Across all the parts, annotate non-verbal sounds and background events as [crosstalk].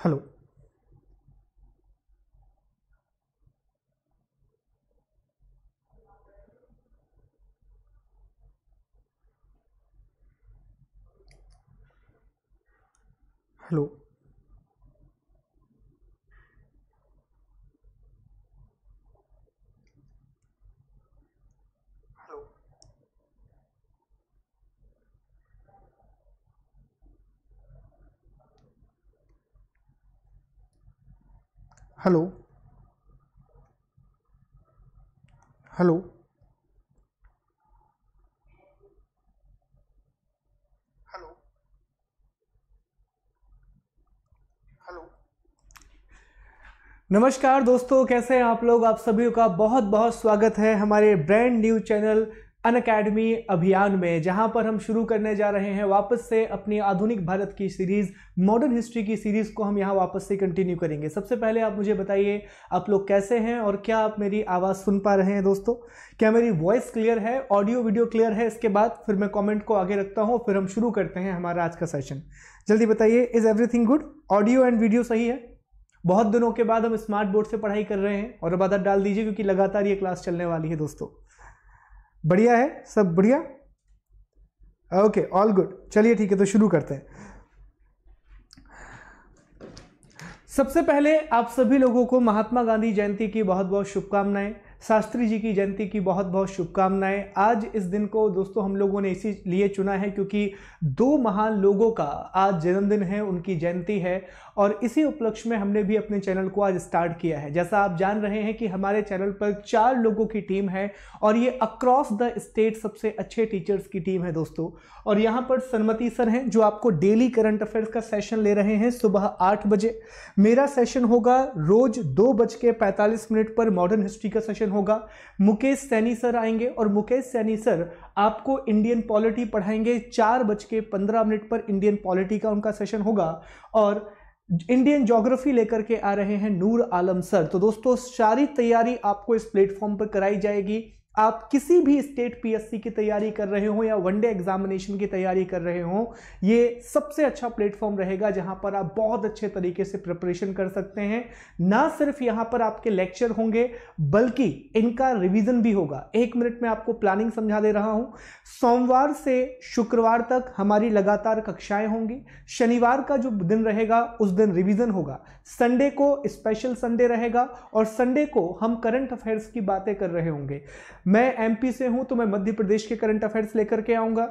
Hello. Hello. Hello hello hello hello नमस्कार दोस्तों कैसे हैं आप लोग आप सभी का बहुत बहुत स्वागत है हमारे brand new channel Unacademy Abhiyan में जहां पर हम शुरू करने जा रहे हैं वापस से अपनी आधुनिक भारत की सीरीज़ मॉडर्न हिस्ट्री की सीरीज़ को हम यहां वापस से कंटिन्यू करेंगे सबसे पहले आप मुझे बताइए आप लोग कैसे हैं और क्या आप मेरी आवाज़ सुन पा रहे हैं दोस्तों क्या मेरी वॉइस क्लियर है ऑडियो वीडियो क्लियर है इसके बाद फिर मैं कॉमेंट को आगे रखता हूँ फिर हम शुरू करते हैं हमारा आज का सेशन जल्दी बताइए is everything good audio and video सही है बहुत दिनों के बाद हम स्मार्ट बोर्ड से पढ़ाई कर रहे हैं और अब आदत डाल दीजिए क्योंकि लगातार ये क्लास चलने वाली है दोस्तों बढ़िया है सब बढ़िया ओके ऑल गुड चलिए ठीक है तो शुरू करते हैं सबसे पहले आप सभी लोगों को महात्मा गांधी जयंती की बहुत बहुत शुभकामनाएं शास्त्री जी की जयंती की बहुत बहुत शुभकामनाएं आज इस दिन को दोस्तों हम लोगों ने इसी लिए चुना है क्योंकि दो महान लोगों का आज जन्मदिन है उनकी जयंती है और इसी उपलक्ष्य में हमने भी अपने चैनल को आज स्टार्ट किया है जैसा आप जान रहे हैं कि हमारे चैनल पर चार लोगों की टीम है और ये अक्रॉस द स्टेट सबसे अच्छे टीचर्स की टीम है दोस्तों और यहाँ पर सनमति सर हैं जो आपको डेली करंट अफेयर्स का सेशन ले रहे हैं सुबह आठ बजे मेरा सेशन होगा रोज दो बज के पैंतालीस मिनट पर मॉडर्न हिस्ट्री का सेशन क्वेश्चन होगा मुकेश सैनी सर आएंगे और मुकेश सैनी सर आपको इंडियन पॉलिटी पढ़ाएंगे चार बज के पंद्रह मिनट पर इंडियन पॉलिटी का उनका सेशन होगा और इंडियन ज्योग्राफी लेकर के आ रहे हैं नूर आलम सर तो दोस्तों सारी तैयारी आपको इस प्लेटफॉर्म पर कराई जाएगी आप किसी भी स्टेट पीएससी की तैयारी कर रहे हो या वनडे एग्जामिनेशन की तैयारी कर रहे हो ये सबसे अच्छा प्लेटफॉर्म रहेगा जहां पर आप बहुत अच्छे तरीके से प्रिपरेशन कर सकते हैं ना सिर्फ यहां पर आपके लेक्चर होंगे बल्कि इनका रिवीजन भी होगा एक मिनट में आपको प्लानिंग समझा दे रहा हूं सोमवार से शुक्रवार तक हमारी लगातार कक्षाएं होंगी शनिवार का जो दिन रहेगा उस दिन रिविजन होगा संडे को स्पेशल संडे रहेगा और संडे को हम करंट अफेयर्स की बातें कर रहे होंगे मैं एमपी से हूं तो मैं मध्य प्रदेश के करंट अफेयर्स लेकर के आऊंगा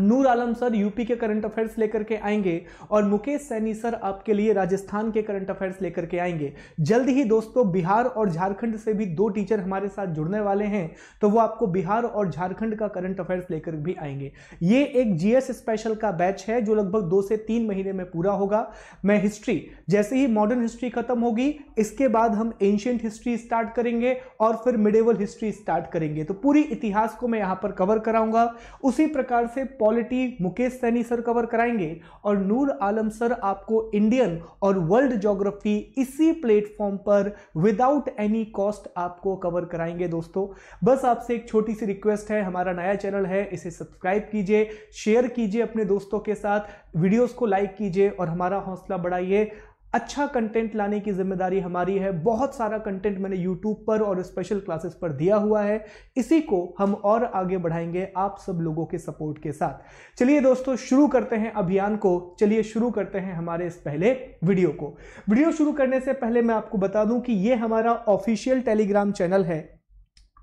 नूर आलम सर यूपी के करंट अफेयर्स लेकर के आएंगे और मुकेश सैनी सर आपके लिए राजस्थान के करंट अफेयर्स लेकर के आएंगे जल्द ही दोस्तों बिहार और झारखंड से भी दो टीचर हमारे साथ जुड़ने वाले हैं तो वो आपको बिहार और झारखंड का करंट अफेयर्स लेकर भी आएंगे ये एक जीएस स्पेशल का बैच है जो लगभग दो से तीन महीने में पूरा होगा मैं हिस्ट्री जैसे ही मॉडर्न हिस्ट्री खत्म होगी इसके बाद हम एंशियंट हिस्ट्री स्टार्ट करेंगे और फिर मिडेवल हिस्ट्री स्टार्ट करेंगे तो पूरी इतिहास को मैं यहाँ पर कवर कराऊंगा उसी प्रकार से polity Mukesh Saini sir cover कराएंगे और नूर आलम सर आपको इंडियन और वर्ल्ड जोग्राफी इसी प्लेटफॉर्म पर विदाउट एनी कॉस्ट आपको कवर कराएंगे दोस्तों बस आपसे एक छोटी सी रिक्वेस्ट है हमारा नया चैनल है इसे सब्सक्राइब कीजिए शेयर कीजिए अपने दोस्तों के साथ वीडियोस को लाइक कीजिए और हमारा हौसला बढ़ाइए अच्छा कंटेंट लाने की जिम्मेदारी हमारी है बहुत सारा कंटेंट मैंने यूट्यूब पर और स्पेशल क्लासेस पर दिया हुआ है इसी को हम और आगे बढ़ाएंगे आप सब लोगों के सपोर्ट के साथ चलिए दोस्तों शुरू करते हैं अभियान को चलिए शुरू करते हैं हमारे इस पहले वीडियो को वीडियो शुरू करने से पहले मैं आपको बता दूं कि ये हमारा ऑफिशियल टेलीग्राम चैनल है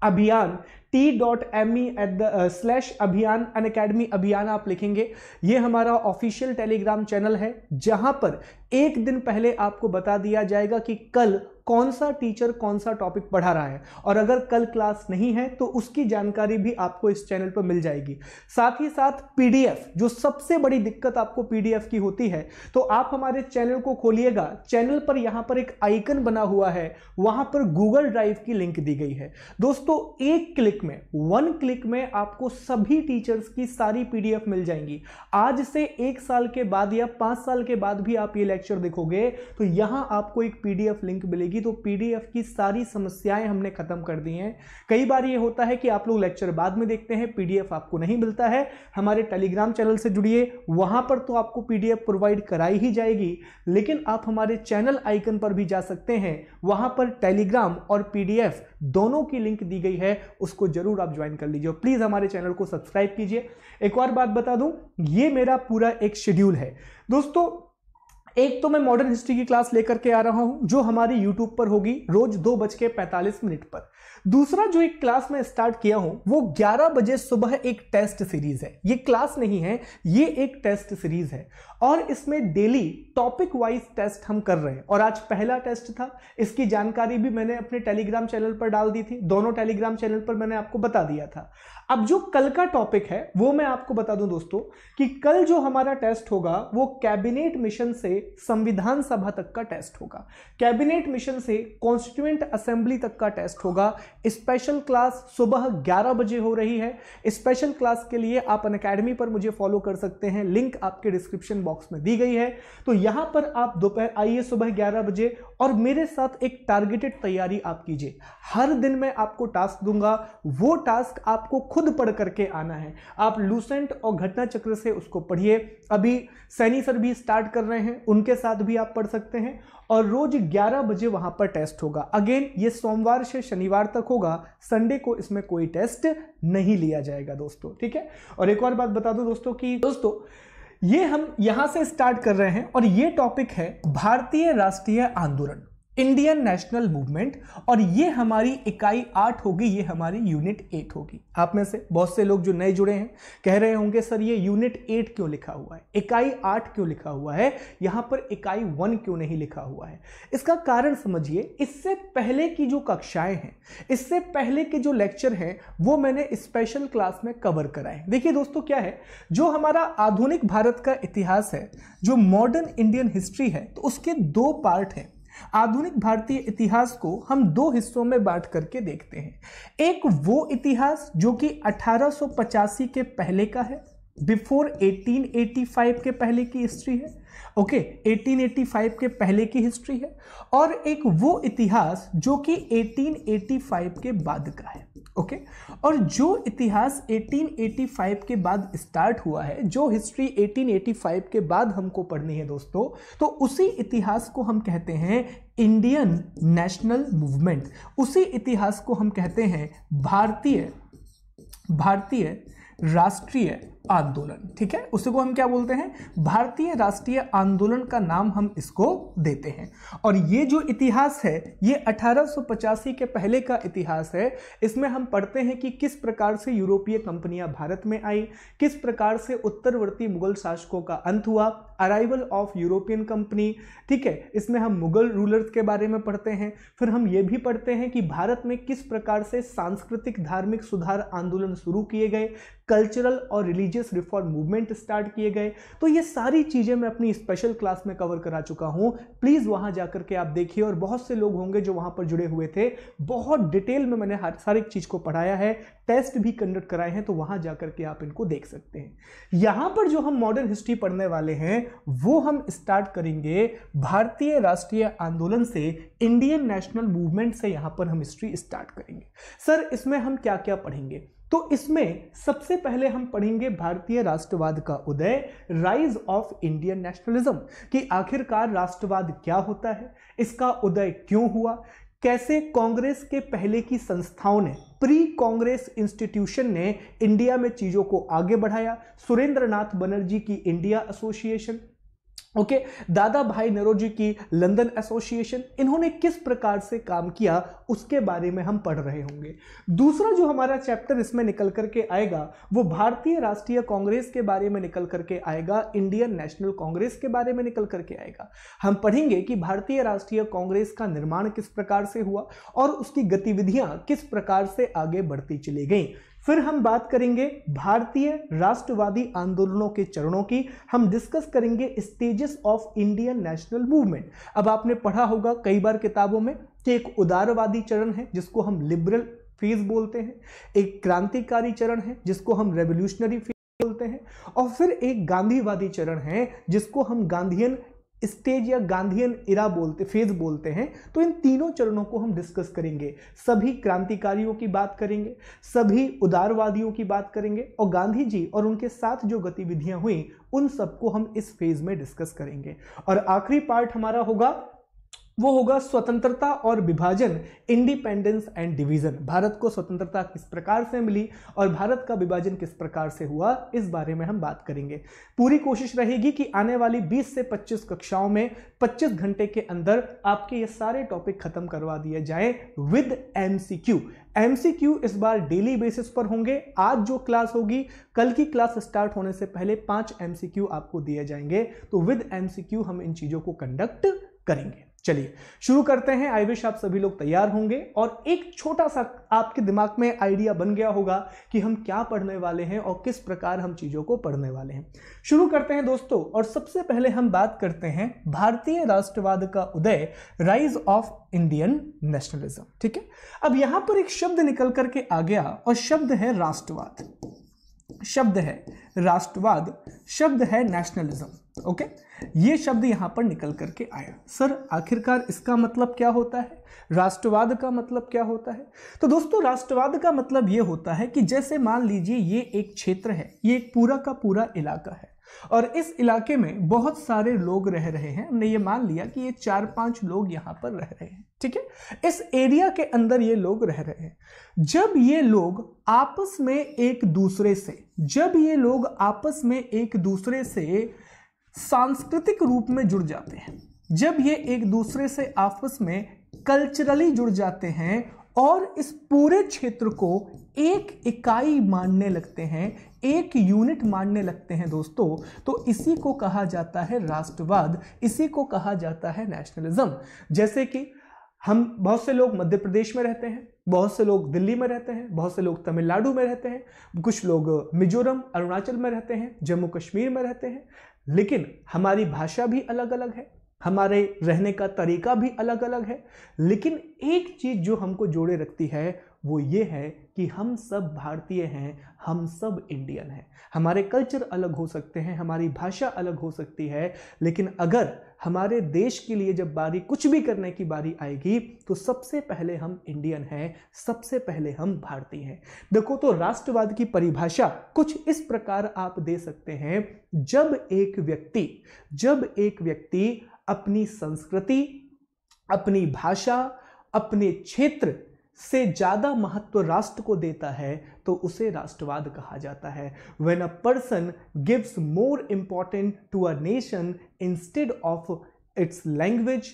Abhiyan T dot M E at the slash Abhiyan Unacademy अभियान आप लिखेंगे ये हमारा ऑफिशियल टेलीग्राम चैनल है जहां पर एक दिन पहले आपको बता दिया जाएगा कि कल कौन सा टीचर कौन सा टॉपिक पढ़ा रहा है और अगर कल क्लास नहीं है तो उसकी जानकारी भी आपको इस चैनल पर मिल जाएगी साथ ही साथ पीडीएफ जो सबसे बड़ी दिक्कत आपको पीडीएफ की होती है तो आप हमारे चैनल को खोलिएगा चैनल पर यहां पर एक आइकन बना हुआ है वहां पर गूगल ड्राइव की लिंक दी गई है दोस्तों एक क्लिक में वन क्लिक में आपको सभी टीचर्स की सारी पीडीएफ मिल जाएंगी आज से एक साल के बाद या पांच साल के बाद भी आप ये लेक्चर देखोगे तो यहां आपको एक पीडीएफ लिंक मिलेगी मिलेगी तो पीडीएफ की सारी समस्याएं हमने खत्म कर दी हैं कई बार ये होता है कि आप लोग लेक्चर बाद में देखते हैं पीडीएफ आपको नहीं मिलता है हमारे टेलीग्राम चैनल से जुड़िए वहां पर तो आपको पीडीएफ प्रोवाइड कराई ही जाएगी लेकिन आप हमारे चैनल आइकन पर भी जा सकते हैं वहां पर टेलीग्राम और पीडीएफ दोनों की लिंक दी गई है उसको जरूर आप ज्वाइन कर लीजिए प्लीज हमारे चैनल को सब्सक्राइब कीजिए एक और बात बता दूं ये मेरा पूरा एक शेड्यूल है दोस्तों एक तो मैं मॉडर्न हिस्ट्री की क्लास लेकर के आ रहा हूं जो हमारी यूट्यूब पर होगी रोज दो बज के पैंतालीस मिनट पर दूसरा जो एक क्लास मैं स्टार्ट किया हूं वो 11 बजे सुबह एक टेस्ट सीरीज है ये क्लास नहीं है ये एक टेस्ट सीरीज है और इसमें डेली टॉपिक वाइज टेस्ट हम कर रहे हैं और आज पहला टेस्ट था इसकी जानकारी भी मैंने अपने टेलीग्राम चैनल पर डाल दी थी दोनों टेलीग्राम चैनल पर मैंने आपको बता दिया था अब जो कल का टॉपिक है वो मैं आपको बता दूं दोस्तों कि कल जो हमारा टेस्ट होगा वो कैबिनेट मिशन से संविधान सभा तक का टेस्ट होगा कैबिनेट मिशन से कॉन्स्टिट्यूएंट असेंबली तक का टेस्ट होगा स्पेशल क्लास सुबह 11 बजे हो रही है स्पेशल क्लास के लिए आप अन अकेडमी पर मुझे फॉलो कर सकते हैं लिंक आपके डिस्क्रिप्शन बॉक्स में दी गई है तो यहां पर आप दोपहर आइए सुबह 11 बजे और मेरे साथ एक टारगेटेड तैयारी आप कीजिए हर दिन मैं आपको टास्क दूंगा वो टास्क आपको खुद पढ़ करके आना है आप लूसेंट और घटना चक्र से उसको पढ़िए अभी सैनी सर भी स्टार्ट कर रहे हैं उनके साथ भी आप पढ़ सकते हैं और रोज 11 बजे वहां पर टेस्ट होगा अगेन ये सोमवार से शनिवार चार तक होगा संडे को इसमें कोई टेस्ट नहीं लिया जाएगा दोस्तों ठीक है और एक और बात बता दो दोस्तों की दोस्तों ये हम यहां से स्टार्ट कर रहे हैं और ये टॉपिक है भारतीय राष्ट्रीय आंदोलन इंडियन नेशनल मूवमेंट और ये हमारी इकाई आठ होगी ये हमारी यूनिट एट होगी आप में से बहुत से लोग जो नए जुड़े हैं कह रहे होंगे सर ये यूनिट एट क्यों लिखा हुआ है इकाई आठ क्यों लिखा हुआ है यहां पर इकाई वन क्यों नहीं लिखा हुआ है इसका कारण समझिए इससे पहले की जो कक्षाएं हैं इससे पहले के जो लेक्चर हैं वो मैंने स्पेशल क्लास में कवर कराए देखिए दोस्तों क्या है जो हमारा आधुनिक भारत का इतिहास है जो मॉडर्न इंडियन हिस्ट्री है तो उसके दो पार्ट हैं आधुनिक भारतीय इतिहास को हम दो हिस्सों में बांट करके देखते हैं एक वो इतिहास जो कि अठारह के पहले का है बिफोर 1885 के पहले की हिस्ट्री है ओके okay, 1885 के पहले की हिस्ट्री है और एक वो इतिहास जो कि 1885 के बाद का है ओके okay? और जो इतिहास 1885 के बाद स्टार्ट हुआ है जो हिस्ट्री 1885 के बाद हमको पढ़नी है दोस्तों तो उसी इतिहास को हम कहते हैं इंडियन नेशनल मूवमेंट उसी इतिहास को हम कहते हैं भारतीय भारतीय राष्ट्रीय आंदोलन ठीक है उसी को हम क्या बोलते हैं भारतीय राष्ट्रीय आंदोलन का नाम हम इसको देते हैं और ये जो इतिहास है ये अठारह के पहले का इतिहास है इसमें हम पढ़ते हैं कि किस प्रकार से यूरोपीय कंपनियां भारत में आई किस प्रकार से उत्तरवर्ती मुगल शासकों का अंत हुआ अराइवल ऑफ यूरोपियन कंपनी ठीक है इसमें हम मुगल रूलर्स के बारे में पढ़ते हैं फिर हम ये भी पढ़ते हैं कि भारत में किस प्रकार से सांस्कृतिक धार्मिक सुधार आंदोलन शुरू किए गए कल्चरल और रिलीजियस रिफॉर्म मूवमेंट स्टार्ट किए गए तो ये सारी चीज़ें मैं अपनी स्पेशल क्लास में कवर करा चुका हूँ प्लीज़ वहाँ कर के आप देखिए और बहुत से लोग होंगे जो वहाँ पर जुड़े हुए थे बहुत डिटेल में मैंने हर सारी चीज़ को पढ़ाया है टेस्ट भी कंडक्ट कराए हैं तो वहाँ कर के आप इनको देख सकते हैं यहाँ पर जो हम मॉडर्न हिस्ट्री पढ़ने वाले हैं वो हम स्टार्ट करेंगे भारतीय राष्ट्रीय आंदोलन से इंडियन नेशनल मूवमेंट से यहाँ पर हम हिस्ट्री स्टार्ट करेंगे सर इसमें हम क्या क्या पढ़ेंगे तो इसमें सबसे पहले हम पढ़ेंगे भारतीय राष्ट्रवाद का उदय राइज ऑफ इंडियन नेशनलिज्म कि आखिरकार राष्ट्रवाद क्या होता है इसका उदय क्यों हुआ कैसे कांग्रेस के पहले की संस्थाओं ने प्री कांग्रेस इंस्टीट्यूशन ने इंडिया में चीज़ों को आगे बढ़ाया सुरेंद्रनाथ बनर्जी की इंडिया एसोसिएशन ओके okay, दादा भाई नरोजी की लंदन एसोसिएशन इन्होंने किस प्रकार से काम किया उसके बारे में हम पढ़ रहे होंगे दूसरा जो हमारा चैप्टर इसमें निकल करके आएगा वो भारतीय राष्ट्रीय कांग्रेस के बारे में निकल करके आएगा इंडियन नेशनल कांग्रेस के बारे में निकल करके आएगा हम पढ़ेंगे कि भारतीय राष्ट्रीय कांग्रेस का निर्माण किस प्रकार से हुआ और उसकी गतिविधियां किस प्रकार से आगे बढ़ती चली गई फिर हम बात करेंगे भारतीय राष्ट्रवादी आंदोलनों के चरणों की हम डिस्कस करेंगे stages of Indian national movement अब आपने पढ़ा होगा कई बार किताबों में कि एक उदारवादी चरण है जिसको हम लिबरल फेज बोलते हैं एक क्रांतिकारी चरण है जिसको हम रेवोल्यूशनरी फेज बोलते हैं और फिर एक गांधीवादी चरण है जिसको हम गांधीयन स्टेज या गांधीयन इरा बोलते फेज बोलते हैं तो इन तीनों चरणों को हम डिस्कस करेंगे सभी क्रांतिकारियों की बात करेंगे सभी उदारवादियों की बात करेंगे और गांधी जी और उनके साथ जो गतिविधियां हुई उन सबको हम इस फेज में डिस्कस करेंगे और आखिरी पार्ट हमारा होगा वो होगा स्वतंत्रता और विभाजन इंडिपेंडेंस एंड डिवीजन भारत को स्वतंत्रता किस प्रकार से मिली और भारत का विभाजन किस प्रकार से हुआ इस बारे में हम बात करेंगे पूरी कोशिश रहेगी कि आने वाली 20 से 25 कक्षाओं में 25 घंटे के अंदर आपके ये सारे टॉपिक खत्म करवा दिए जाएं विद एमसीक्यू एमसीक्यू इस बार डेली बेसिस पर होंगे आज जो क्लास होगी कल की क्लास स्टार्ट होने से पहले पांच एमसीक्यू आपको दिए जाएंगे तो विद एमसीक्यू हम इन चीजों को कंडक्ट करेंगे चलिए शुरू करते हैं आई विश आप सभी लोग तैयार होंगे और एक छोटा सा आपके दिमाग में आइडिया बन गया होगा कि हम क्या पढ़ने वाले हैं और किस प्रकार हम चीज़ों को पढ़ने वाले हैं शुरू करते हैं दोस्तों और सबसे पहले हम बात करते हैं भारतीय राष्ट्रवाद का उदय राइज ऑफ इंडियन नेशनलिज्म ठीक है अब यहां पर एक शब्द निकल करके आ गया और शब्द है राष्ट्रवाद शब्द है राष्ट्रवाद शब्द है नेशनलिज्म ओके okay? ये शब्द यहाँ पर निकल करके आया सर आखिरकार इसका मतलब क्या होता है राष्ट्रवाद का मतलब क्या होता है तो दोस्तों राष्ट्रवाद का मतलब ये होता है कि जैसे मान लीजिए ये एक क्षेत्र है ये एक पूरा का पूरा इलाका है और इस इलाके में बहुत सारे लोग रह रहे हैं हमने ये मान लिया कि ये चार पांच लोग यहाँ पर रह रहे हैं ठीक है इस एरिया के अंदर ये लोग रह रहे हैं जब ये लोग आपस में एक दूसरे से जब ये लोग आपस में एक दूसरे से सांस्कृतिक रूप में जुड़ जाते हैं जब ये एक दूसरे से आपस में कल्चरली जुड़ जाते हैं और इस पूरे क्षेत्र को एक इकाई मानने लगते हैं एक यूनिट मानने लगते हैं दोस्तों तो इसी को कहा जाता है राष्ट्रवाद इसी को कहा जाता है नेशनलिज्म जैसे कि हम बहुत से लोग मध्य प्रदेश में रहते हैं बहुत से लोग दिल्ली में रहते हैं बहुत से लोग तमिलनाडु में रहते हैं कुछ लोग मिजोरम अरुणाचल में रहते हैं जम्मू कश्मीर में रहते हैं लेकिन हमारी भाषा भी अलग अलग है हमारे रहने का तरीका भी अलग अलग है लेकिन एक चीज़ जो हमको जोड़े रखती है वो ये है कि हम सब भारतीय हैं हम सब इंडियन हैं हमारे कल्चर अलग हो सकते हैं हमारी भाषा अलग हो सकती है लेकिन अगर हमारे देश के लिए जब बारी कुछ भी करने की बारी आएगी तो सबसे पहले हम इंडियन हैं सबसे पहले हम भारतीय हैं देखो तो राष्ट्रवाद की परिभाषा कुछ इस प्रकार आप दे सकते हैं जब एक व्यक्ति जब एक व्यक्ति अपनी संस्कृति अपनी भाषा अपने क्षेत्र से ज़्यादा महत्व राष्ट्र को देता है तो उसे राष्ट्रवाद कहा जाता है when a person gives more important to a nation instead of its language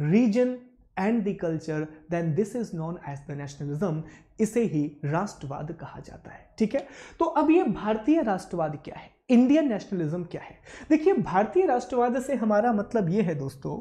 region and the culture then this is known as the nationalism इसे ही राष्ट्रवाद कहा जाता है ठीक है तो अब ये भारतीय राष्ट्रवाद क्या है इंडियन नेशनलिज्म क्या है देखिए भारतीय राष्ट्रवाद से हमारा मतलब ये है दोस्तों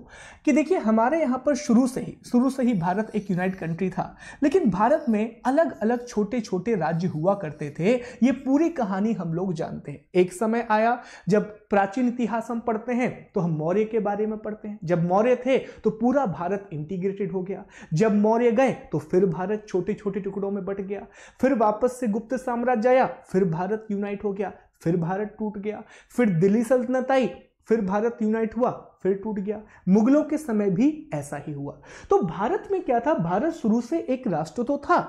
कि देखिए हमारे यहाँ पर शुरू से ही शुरू से ही भारत एक यूनाइट कंट्री था लेकिन भारत में अलग अलग छोटे छोटे राज्य हुआ करते थे ये पूरी कहानी हम लोग जानते हैं एक समय आया जब प्राचीन इतिहास हम पढ़ते हैं तो हम मौर्य के बारे में पढ़ते हैं जब मौर्य थे तो पूरा भारत इंटीग्रेटेड हो गया जब मौर्य गए तो फिर भारत छोटे छोटे टुकड़ों में बट गया फिर वापस से गुप्त साम्राज्य आया फिर भारत यूनाइट हो गया फिर भारत टूट गया फिर दिल्ली सल्तनत आई फिर भारत यूनाइट हुआ फिर टूट गया मुगलों के समय भी ऐसा ही हुआ तो भारत में क्या था भारत शुरू से एक राष्ट्र तो था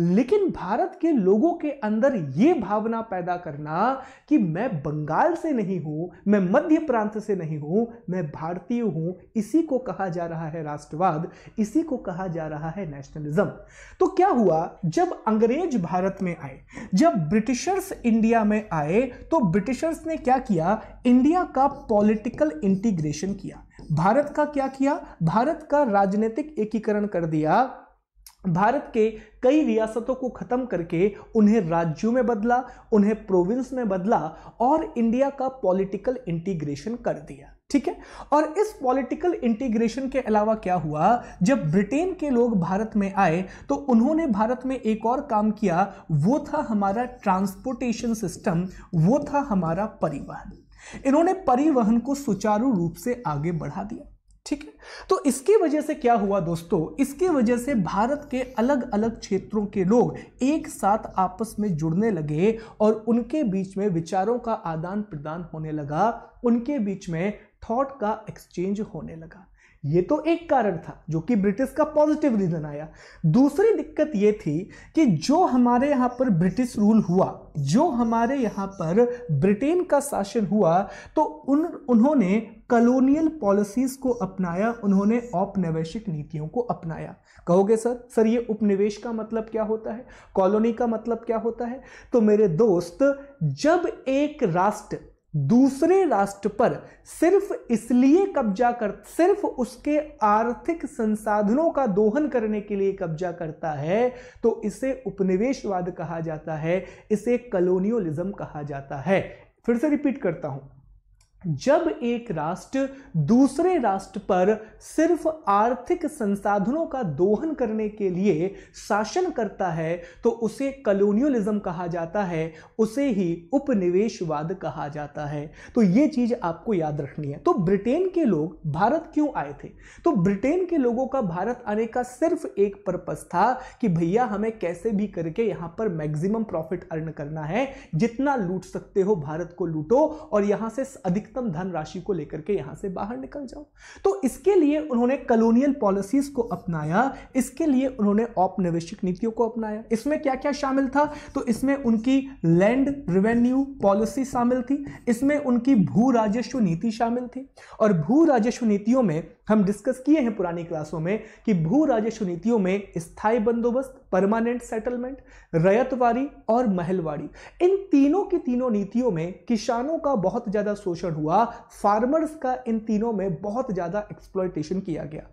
लेकिन भारत के लोगों के अंदर यह भावना पैदा करना कि मैं बंगाल से नहीं हूं मैं मध्य प्रांत से नहीं हूं मैं भारतीय हूं इसी को कहा जा रहा है राष्ट्रवाद इसी को कहा जा रहा है नेशनलिज्म तो क्या हुआ जब अंग्रेज भारत में आए जब ब्रिटिशर्स इंडिया में आए तो ब्रिटिशर्स ने क्या किया इंडिया का पॉलिटिकल इंटीग्रेशन नहीं किया भारत का क्या किया भारत का राजनीतिक एकीकरण कर दिया भारत के कई रियासतों को ख़त्म करके उन्हें राज्यों में बदला उन्हें प्रोविंस में बदला और इंडिया का पॉलिटिकल इंटीग्रेशन कर दिया ठीक है और इस पॉलिटिकल इंटीग्रेशन के अलावा क्या हुआ जब ब्रिटेन के लोग भारत में आए तो उन्होंने भारत में एक और काम किया वो था हमारा ट्रांसपोर्टेशन सिस्टम वो था हमारा परिवहन इन्होंने परिवहन को सुचारू रूप से आगे बढ़ा दिया ठीक है तो इसकी वजह से क्या हुआ दोस्तों इसकी वजह से भारत के अलग अलग क्षेत्रों के लोग एक साथ आपस में जुड़ने लगे और उनके बीच में विचारों का आदान प्रदान होने लगा उनके बीच में थॉट का एक्सचेंज होने लगा ये तो एक कारण था जो कि ब्रिटिश का पॉजिटिव रीजन आया दूसरी दिक्कत ये थी कि जो हमारे यहाँ पर ब्रिटिश रूल हुआ जो हमारे यहाँ पर ब्रिटेन का शासन हुआ तो उन उन्होंने कलोनियल पॉलिसीज़ को अपनाया उन्होंने औपनिवेशिक नीतियों को अपनाया कहोगे सर सर ये उपनिवेश का मतलब क्या होता है कॉलोनी का मतलब क्या होता है तो मेरे दोस्त जब एक राष्ट्र दूसरे राष्ट्र पर सिर्फ इसलिए कब्जा कर सिर्फ उसके आर्थिक संसाधनों का दोहन करने के लिए कब्जा करता है तो इसे उपनिवेशवाद कहा जाता है इसे कलोनियलिज्म कहा जाता है फिर से रिपीट करता हूं जब एक राष्ट्र दूसरे राष्ट्र पर सिर्फ आर्थिक संसाधनों का दोहन करने के लिए शासन करता है तो उसे कलोनियलिज्म कहा जाता है उसे ही उपनिवेशवाद कहा जाता है तो ये चीज आपको याद रखनी है तो ब्रिटेन के लोग भारत क्यों आए थे तो ब्रिटेन के लोगों का भारत आने का सिर्फ एक पर्पज था कि भैया हमें कैसे भी करके यहां पर मैक्सिमम प्रॉफिट अर्न करना है जितना लूट सकते हो भारत को लूटो और यहां से अधिक अधिकतम धनराशि को लेकर के यहाँ से बाहर निकल जाओ तो इसके लिए उन्होंने कलोनियल पॉलिसीज को अपनाया इसके लिए उन्होंने औपनिवेशिक नीतियों को अपनाया इसमें क्या क्या शामिल था तो इसमें उनकी लैंड रिवेन्यू पॉलिसी शामिल थी इसमें उनकी भू राजस्व नीति शामिल थी और भू राजस्व नीतियों में हम डिस्कस किए हैं पुरानी क्लासों में कि भू राजस्व नीतियों में स्थायी बंदोबस्त परमानेंट सेटलमेंट रयतवारी और महलवाड़ी इन तीनों की तीनों नीतियों में किसानों का बहुत ज़्यादा शोषण हुआ फार्मर्स का इन तीनों में बहुत ज़्यादा एक्सप्लॉयटेशन किया गया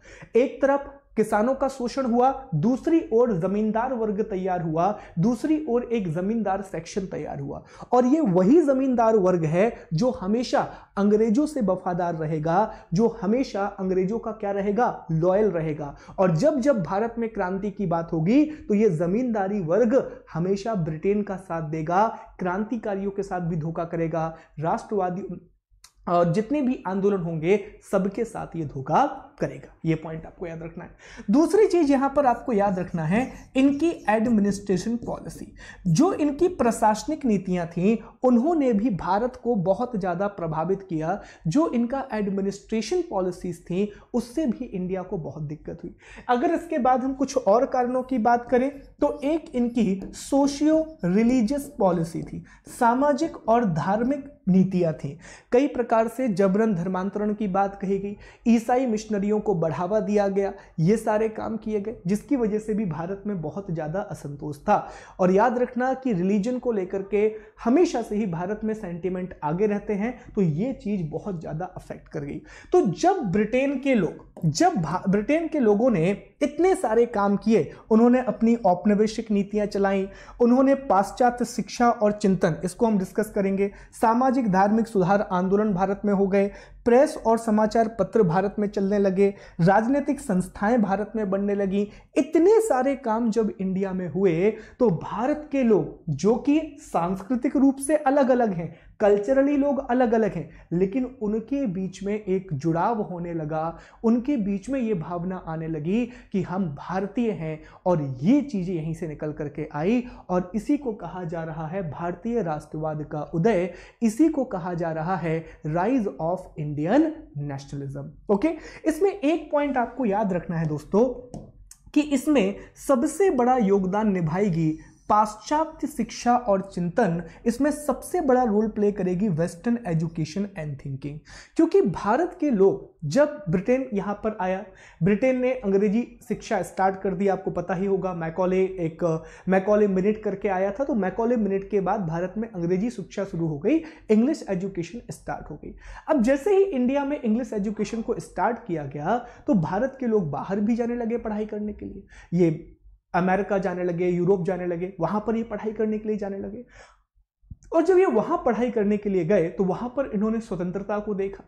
एक तरफ किसानों का शोषण हुआ दूसरी ओर जमींदार वर्ग तैयार हुआ दूसरी ओर एक जमींदार सेक्शन तैयार हुआ और ये वही जमींदार वर्ग है जो हमेशा अंग्रेजों से वफादार रहेगा जो हमेशा अंग्रेजों का क्या रहेगा लॉयल रहेगा और जब जब भारत में क्रांति की बात होगी तो ये जमींदारी वर्ग हमेशा ब्रिटेन का साथ देगा क्रांतिकारियों के साथ भी धोखा करेगा राष्ट्रवादी और जितने भी आंदोलन होंगे सबके साथ ये धोखा करेगा ये पॉइंट आपको याद रखना है दूसरी चीज यहां पर आपको याद रखना है इनकी एडमिनिस्ट्रेशन पॉलिसी जो इनकी प्रशासनिक नीतियां थी उन्होंने भी भारत को बहुत ज़्यादा प्रभावित किया जो इनका एडमिनिस्ट्रेशन पॉलिसीज थी उससे भी इंडिया को बहुत दिक्कत हुई अगर इसके बाद हम कुछ और कारणों की बात करें तो एक इनकी सोशियो रिलीजियस पॉलिसी थी सामाजिक और धार्मिक नीतियां थी कई प्रकार से जबरन धर्मांतरण की बात कही गई ईसाई मिशनरी नौकरियों को बढ़ावा दिया गया ये सारे काम किए गए जिसकी वजह से भी भारत में बहुत ज़्यादा असंतोष था और याद रखना कि रिलीजन को लेकर के हमेशा से ही भारत में सेंटिमेंट आगे रहते हैं तो ये चीज़ बहुत ज़्यादा अफेक्ट कर गई तो जब ब्रिटेन के लोग जब ब्रिटेन के लोगों ने इतने सारे काम किए उन्होंने अपनी औपनिवेशिक नीतियाँ चलाईं उन्होंने पाश्चात्य शिक्षा और चिंतन इसको हम डिस्कस करेंगे सामाजिक धार्मिक सुधार आंदोलन भारत में हो गए प्रेस और समाचार पत्र भारत में चलने लगे राजनीतिक संस्थाएं भारत में बनने लगी इतने सारे काम जब इंडिया में हुए तो भारत के लोग जो कि सांस्कृतिक रूप से अलग अलग हैं कल्चरली लोग अलग अलग हैं लेकिन उनके बीच में एक जुड़ाव होने लगा उनके बीच में ये भावना आने लगी कि हम भारतीय हैं और ये चीज़ें यहीं से निकल करके आई और इसी को कहा जा रहा है भारतीय राष्ट्रवाद का उदय इसी को कहा जा रहा है rise of Indian nationalism okay इसमें एक पॉइंट आपको याद रखना है दोस्तों कि इसमें सबसे बड़ा योगदान निभाएगी पाश्चात्य शिक्षा और चिंतन इसमें सबसे बड़ा रोल प्ले करेगी वेस्टर्न एजुकेशन एंड थिंकिंग क्योंकि भारत के लोग जब ब्रिटेन यहाँ पर आया ब्रिटेन ने अंग्रेजी शिक्षा स्टार्ट कर दी आपको पता ही होगा मैकॉले एक मैकॉले मिनट करके आया था तो मैकॉले मिनट के बाद भारत में अंग्रेजी शिक्षा शुरू हो गई इंग्लिश एजुकेशन स्टार्ट हो गई अब जैसे ही इंडिया में इंग्लिश एजुकेशन को स्टार्ट किया गया तो भारत के लोग बाहर भी जाने लगे पढ़ाई करने के लिए ये अमेरिका जाने लगे यूरोप जाने लगे वहां पर ये पढ़ाई करने के लिए जाने लगे और जब ये वहां पढ़ाई करने के लिए गए तो वहां पर इन्होंने स्वतंत्रता को देखा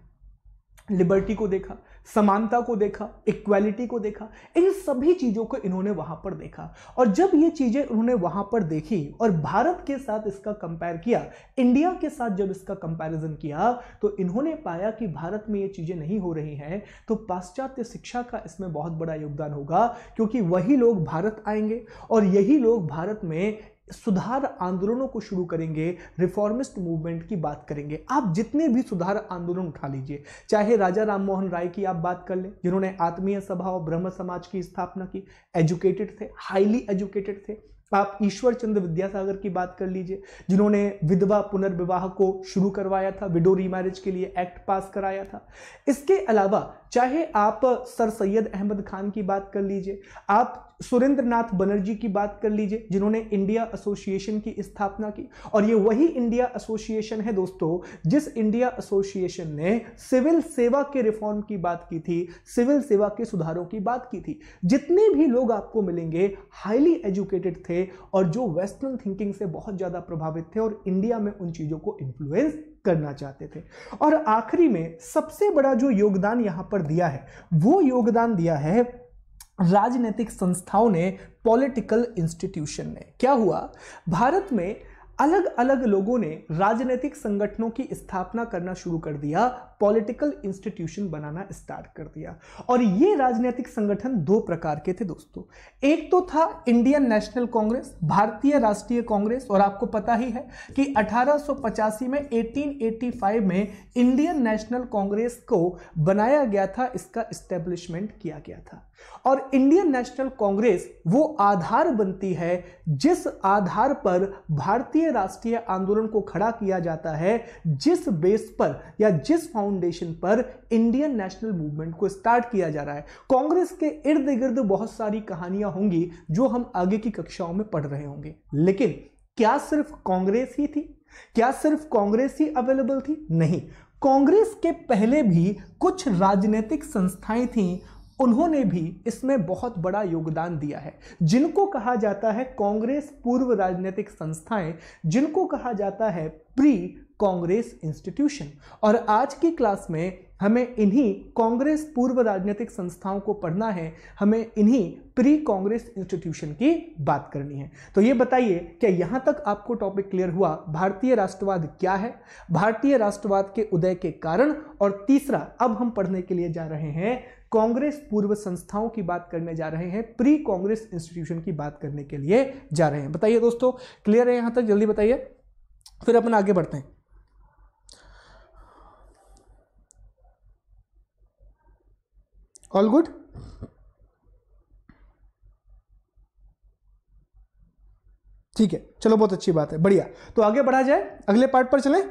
लिबर्टी को देखा समानता को देखा इक्वालिटी को देखा इन सभी चीज़ों को इन्होंने वहाँ पर देखा और जब ये चीज़ें उन्होंने वहाँ पर देखी और भारत के साथ इसका कंपेयर किया इंडिया के साथ जब इसका कंपैरिजन किया तो इन्होंने पाया कि भारत में ये चीज़ें नहीं हो रही हैं तो पाश्चात्य शिक्षा का इसमें बहुत बड़ा योगदान होगा क्योंकि वही लोग भारत आएंगे और यही लोग भारत में सुधार आंदोलनों को शुरू करेंगे रिफॉर्मिस्ट मूवमेंट की बात करेंगे आप जितने भी सुधार आंदोलन उठा लीजिए चाहे राजा राममोहन राय की आप बात कर लें जिन्होंने आत्मीय सभा और ब्रह्म समाज की स्थापना की एजुकेटेड थे हाईली एजुकेटेड थे आप ईश्वर चंद्र विद्यासागर की बात कर लीजिए जिन्होंने विधवा पुनर्विवाह को शुरू करवाया था विडो रीमैरिज के लिए एक्ट पास कराया था इसके अलावा चाहे आप सर सैयद अहमद खान की बात कर लीजिए आप सुरेंद्र नाथ बनर्जी की बात कर लीजिए जिन्होंने इंडिया एसोसिएशन की स्थापना की और ये वही इंडिया एसोसिएशन है दोस्तों जिस इंडिया एसोसिएशन ने सिविल सेवा के रिफॉर्म की बात की थी सिविल सेवा के सुधारों की बात की थी जितने भी लोग आपको मिलेंगे हाईली एजुकेटेड थे और जो वेस्टर्न थिंकिंग से बहुत ज़्यादा प्रभावित थे और इंडिया में उन चीज़ों को इन्फ्लुएंस करना चाहते थे और आखिरी में सबसे बड़ा जो योगदान यहाँ पर दिया है वो योगदान दिया है राजनीतिक संस्थाओं ने पॉलिटिकल इंस्टीट्यूशन ने क्या हुआ भारत में अलग अलग लोगों ने राजनीतिक संगठनों की स्थापना करना शुरू कर दिया पॉलिटिकल इंस्टीट्यूशन बनाना स्टार्ट कर दिया और ये राजनीतिक संगठन दो प्रकार के थे दोस्तों एक तो था इंडियन नेशनल कांग्रेस भारतीय राष्ट्रीय कांग्रेस और आपको पता ही है कि अठारह में 1885 में इंडियन नेशनल कांग्रेस को बनाया गया था इसका इस्टेब्लिशमेंट किया गया था और इंडियन नेशनल कांग्रेस वो आधार बनती है जिस आधार पर भारतीय राष्ट्रीय आंदोलन को खड़ा किया जाता है जिस बेस पर या जिस फाउंड फाउंडेशन पर इंडियन नेशनल मूवमेंट को स्टार्ट किया जा रहा है कांग्रेस के इर्द गिर्द बहुत सारी कहानियां होंगी जो हम आगे की कक्षाओं में पढ़ रहे होंगे लेकिन क्या सिर्फ कांग्रेस ही थी क्या सिर्फ कांग्रेस ही अवेलेबल थी नहीं कांग्रेस के पहले भी कुछ राजनीतिक संस्थाएं थीं उन्होंने भी इसमें बहुत बड़ा योगदान दिया है जिनको कहा जाता है कांग्रेस पूर्व राजनीतिक संस्थाएं जिनको कहा जाता है प्री कांग्रेस इंस्टीट्यूशन और आज की क्लास में हमें इन्हीं कांग्रेस पूर्व राजनीतिक संस्थाओं को पढ़ना है हमें इन्हीं प्री कांग्रेस इंस्टीट्यूशन की बात करनी है तो ये बताइए क्या यहाँ तक आपको टॉपिक क्लियर हुआ भारतीय राष्ट्रवाद क्या है भारतीय राष्ट्रवाद के उदय के कारण और तीसरा अब हम पढ़ने के लिए जा रहे हैं कांग्रेस पूर्व संस्थाओं की बात करने जा रहे हैं प्री कांग्रेस इंस्टीट्यूशन की बात करने के लिए जा रहे हैं बताइए दोस्तों क्लियर है यहाँ तक जल्दी बताइए फिर अपन आगे बढ़ते हैं ऑल गुड ठीक है चलो बहुत अच्छी बात है बढ़िया तो आगे बढ़ा जाए अगले पार्ट पर चले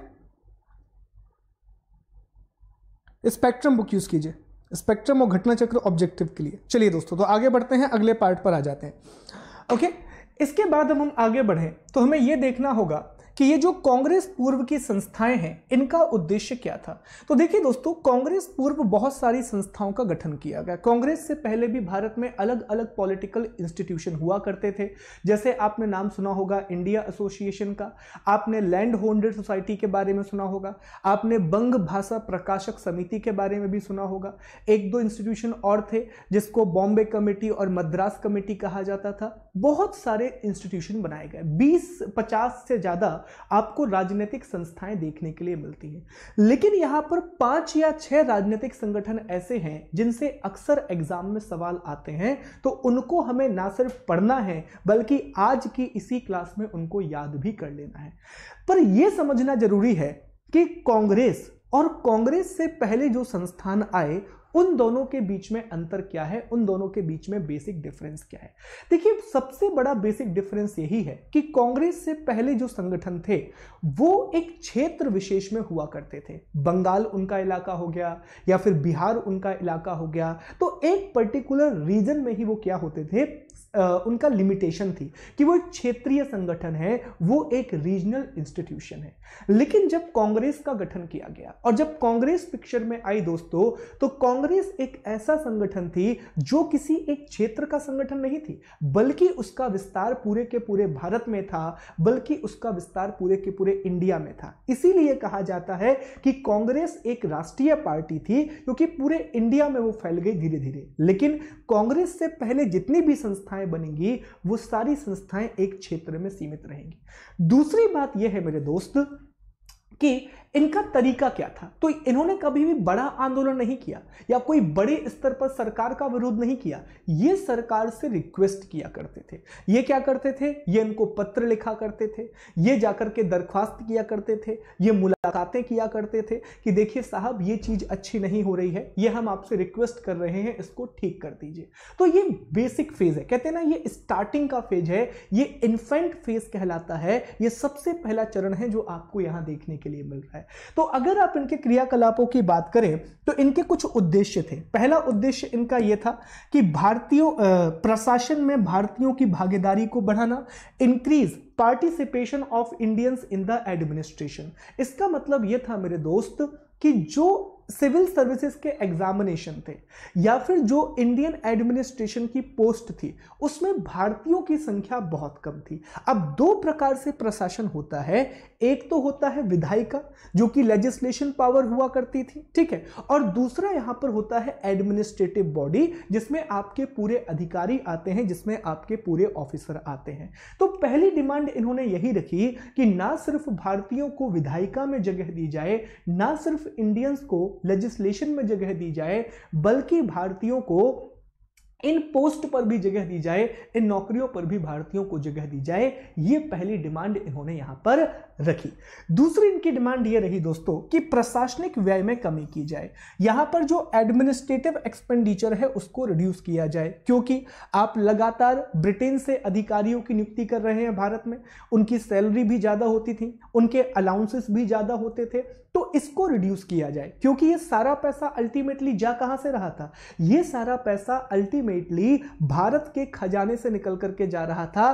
स्पेक्ट्रम बुक यूज कीजिए स्पेक्ट्रम और घटना चक्र ऑब्जेक्टिव के लिए चलिए दोस्तों तो आगे बढ़ते हैं अगले पार्ट पर आ जाते हैं ओके इसके बाद हम हम आगे बढ़े तो हमें यह देखना होगा कि ये जो कांग्रेस पूर्व की संस्थाएं हैं इनका उद्देश्य क्या था तो देखिए दोस्तों कांग्रेस पूर्व बहुत सारी संस्थाओं का गठन किया गया कांग्रेस से पहले भी भारत में अलग अलग पॉलिटिकल इंस्टीट्यूशन हुआ करते थे जैसे आपने नाम सुना होगा इंडिया एसोसिएशन का आपने लैंड होल्डर सोसाइटी के बारे में सुना होगा आपने बंग भाषा प्रकाशक समिति के बारे में भी सुना होगा एक दो इंस्टीट्यूशन और थे जिसको बॉम्बे कमेटी और मद्रास कमेटी कहा जाता था बहुत सारे इंस्टीट्यूशन बनाए गए बीस पचास से ज़्यादा आपको राजनीतिक संस्थाएं देखने के लिए मिलती हैं लेकिन यहाँ पर पांच या छह राजनीतिक संगठन ऐसे हैं जिनसे अक्सर एग्जाम में सवाल आते हैं तो उनको हमें ना सिर्फ पढ़ना है बल्कि आज की इसी क्लास में उनको याद भी कर लेना है पर यह समझना जरूरी है कि कांग्रेस और कांग्रेस से पहले जो संस्थान आए उन दोनों के बीच में अंतर क्या है उन दोनों के बीच में बेसिक डिफरेंस क्या है देखिए सबसे बड़ा बेसिक डिफरेंस यही है कि कांग्रेस से पहले जो संगठन थे वो एक क्षेत्र विशेष में हुआ करते थे बंगाल उनका इलाका हो गया या फिर बिहार उनका इलाका हो गया तो एक पर्टिकुलर रीजन में ही वो क्या होते थे उनका लिमिटेशन थी कि वो एक क्षेत्रीय संगठन है वो एक रीजनल इंस्टीट्यूशन है लेकिन जब कांग्रेस का गठन किया गया और जब कांग्रेस पिक्चर में आई दोस्तों तो कांग्रेस एक ऐसा संगठन थी जो किसी एक क्षेत्र का संगठन नहीं थी बल्कि उसका विस्तार पूरे के पूरे भारत में था बल्कि उसका विस्तार पूरे के पूरे इंडिया में था इसीलिए कहा जाता है कि कांग्रेस एक राष्ट्रीय पार्टी थी क्योंकि पूरे इंडिया में वो फैल गई धीरे धीरे लेकिन कांग्रेस से पहले जितनी भी संस्थाएं संस्थाएं बनेंगी वो सारी संस्थाएं एक क्षेत्र में सीमित रहेंगी दूसरी बात यह है मेरे दोस्त कि इनका तरीका क्या था तो इन्होंने कभी भी बड़ा आंदोलन नहीं किया या कोई बड़े स्तर पर सरकार का विरोध नहीं किया ये सरकार से रिक्वेस्ट किया करते थे ये क्या करते थे ये इनको पत्र लिखा करते थे ये जाकर के दरख्वास्त किया करते थे ये मुलाकातें किया करते थे कि देखिए साहब ये चीज़ अच्छी नहीं हो रही है ये हम आपसे रिक्वेस्ट कर रहे हैं इसको ठीक कर दीजिए तो ये बेसिक फेज है कहते हैं ना ये स्टार्टिंग का फेज है ये इन्फेंट फेज कहलाता है ये सबसे पहला चरण है जो आपको यहां देखने के लिए मिल रहा है है तो अगर आप इनके क्रियाकलापों की बात करें तो इनके कुछ उद्देश्य थे पहला उद्देश्य इनका यह था कि भारतीय प्रशासन में भारतीयों की भागीदारी को बढ़ाना increase participation of Indians in the administration इसका मतलब यह था मेरे दोस्त कि जो सिविल सर्विसेज के एग्जामिनेशन थे या फिर जो इंडियन एडमिनिस्ट्रेशन की पोस्ट थी उसमें भारतीयों की संख्या बहुत कम थी अब दो प्रकार से प्रशासन होता है एक तो होता है विधायिका जो कि लेजिस्लेशन पावर हुआ करती थी ठीक है और दूसरा यहां पर होता है एडमिनिस्ट्रेटिव बॉडी जिसमें आपके पूरे अधिकारी आते हैं जिसमें आपके पूरे ऑफिसर आते हैं तो पहली डिमांड इन्होंने यही रखी कि ना सिर्फ भारतीयों को विधायिका में जगह दी जाए ना सिर्फ इंडियंस को लेजिस्लेशन में जगह दी जाए बल्कि भारतीयों को इन पोस्ट पर भी जगह दी जाए इन नौकरियों पर भी भारतीयों को जगह दी जाए ये पहली डिमांड इन्होंने यहां पर रखी दूसरी इनकी डिमांड ये रही दोस्तों कि प्रशासनिक व्यय में कमी की जाए यहां पर जो एडमिनिस्ट्रेटिव एक्सपेंडिचर है उसको रिड्यूस किया जाए क्योंकि आप लगातार ब्रिटेन से अधिकारियों की नियुक्ति कर रहे हैं भारत में उनकी सैलरी भी ज़्यादा होती थी उनके अलाउंसेस भी ज़्यादा होते थे तो इसको रिड्यूस किया जाए क्योंकि ये सारा पैसा अल्टीमेटली जा कहां से रहा था ये सारा पैसा अल्टीमेटली भारत के खजाने से निकल करके जा रहा था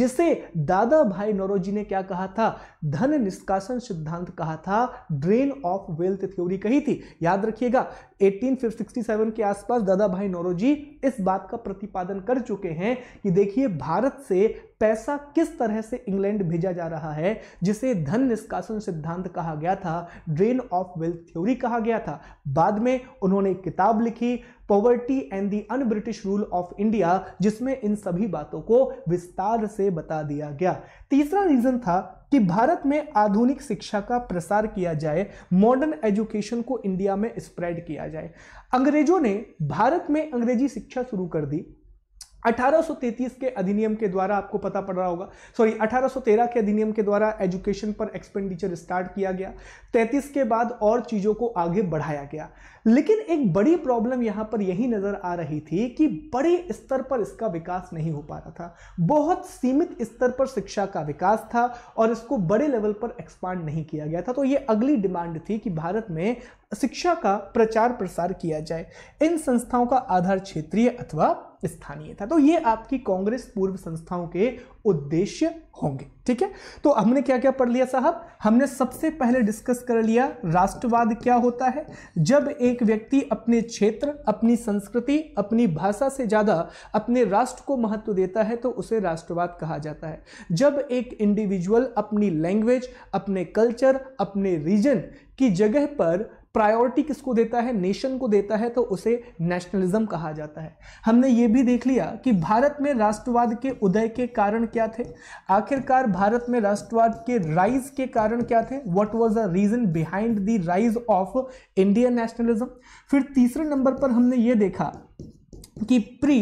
जिसे दादा भाई नौरोजी ने क्या कहा था धन निष्कासन सिद्धांत कहा था ड्रेन ऑफ वेल्थ थ्योरी कही थी याद रखिएगा 1867 के आसपास दादा भाई नौरोजी इस बात का प्रतिपादन कर चुके हैं कि देखिए भारत से पैसा किस तरह से इंग्लैंड भेजा जा रहा है जिसे धन निष्कासन सिद्धांत कहा गया था ड्रेन ऑफ वेल्थ थ्योरी कहा गया था बाद में उन्होंने किताब लिखी poverty and the unBritish rule of India जिसमें इन सभी बातों को विस्तार से बता दिया गया तीसरा रीजन था कि भारत में आधुनिक शिक्षा का प्रसार किया जाए मॉडर्न एजुकेशन को इंडिया में स्प्रेड किया जाए अंग्रेजों ने भारत में अंग्रेजी शिक्षा शुरू कर दी 1833 के अधिनियम के द्वारा आपको पता पड़ रहा होगा सॉरी 1813 के अधिनियम के द्वारा एजुकेशन पर एक्सपेंडिचर स्टार्ट किया गया 33 के बाद और चीज़ों को आगे बढ़ाया गया लेकिन एक बड़ी प्रॉब्लम यहाँ पर यही नज़र आ रही थी कि बड़े स्तर पर इसका विकास नहीं हो पा रहा था बहुत सीमित स्तर पर शिक्षा का विकास था और इसको बड़े लेवल पर एक्सपांड नहीं किया गया था तो ये अगली डिमांड थी कि भारत में शिक्षा का प्रचार प्रसार किया जाए इन संस्थाओं का आधार क्षेत्रीय अथवा स्थानीय था तो ये आपकी कांग्रेस पूर्व संस्थाओं के उद्देश्य होंगे ठीक है तो हमने क्या क्या पढ़ लिया साहब हमने सबसे पहले डिस्कस कर लिया राष्ट्रवाद क्या होता है जब एक व्यक्ति अपने क्षेत्र अपनी संस्कृति अपनी भाषा से ज़्यादा अपने राष्ट्र को महत्व देता है तो उसे राष्ट्रवाद कहा जाता है जब एक इंडिविजुअल अपनी लैंग्वेज अपने कल्चर अपने रीजन की जगह पर प्रायोरिटी किसको देता है नेशन को देता है तो उसे नेशनलिज्म कहा जाता है हमने ये भी देख लिया कि भारत में राष्ट्रवाद के उदय के कारण क्या थे आखिरकार भारत में राष्ट्रवाद के राइज के कारण क्या थे what was the reason behind the rise of Indian nationalism फिर तीसरे नंबर पर हमने ये देखा कि प्री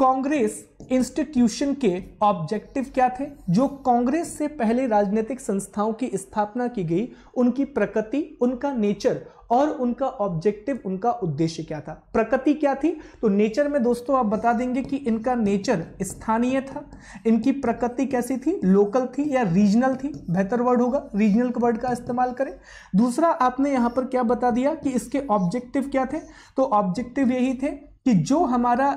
कांग्रेस इंस्टीट्यूशन के ऑब्जेक्टिव क्या थे जो कांग्रेस से पहले राजनीतिक संस्थाओं की स्थापना की गई उनकी प्रकृति उनका नेचर और उनका ऑब्जेक्टिव उनका उद्देश्य क्या था प्रकृति क्या थी तो नेचर में दोस्तों आप बता देंगे कि इनका नेचर स्थानीय था इनकी प्रकृति कैसी थी लोकल थी या रीजनल थी बेहतर वर्ड होगा रीजनल वर्ड का इस्तेमाल करें दूसरा आपने यहां पर क्या बता दिया कि इसके ऑब्जेक्टिव क्या थे तो ऑब्जेक्टिव यही थे कि जो हमारा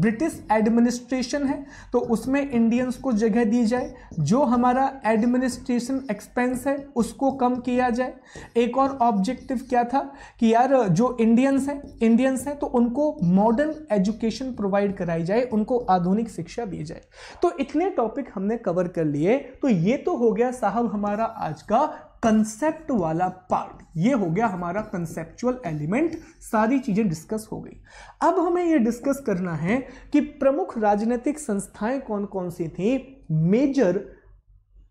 ब्रिटिश एडमिनिस्ट्रेशन है तो उसमें इंडियंस को जगह दी जाए जो हमारा एडमिनिस्ट्रेशन एक्सपेंस है उसको कम किया जाए एक और ऑब्जेक्टिव क्या था कि यार जो इंडियंस हैं इंडियंस हैं तो उनको मॉडर्न एजुकेशन प्रोवाइड कराई जाए उनको आधुनिक शिक्षा दी जाए तो इतने टॉपिक हमने कवर कर लिए तो ये तो हो गया साहब हमारा आज का कंसेप्ट वाला पार्ट ये हो गया हमारा कंसेप्चुअल एलिमेंट सारी चीज़ें डिस्कस हो गई अब हमें ये डिस्कस करना है कि प्रमुख राजनीतिक संस्थाएं कौन कौन सी थी मेजर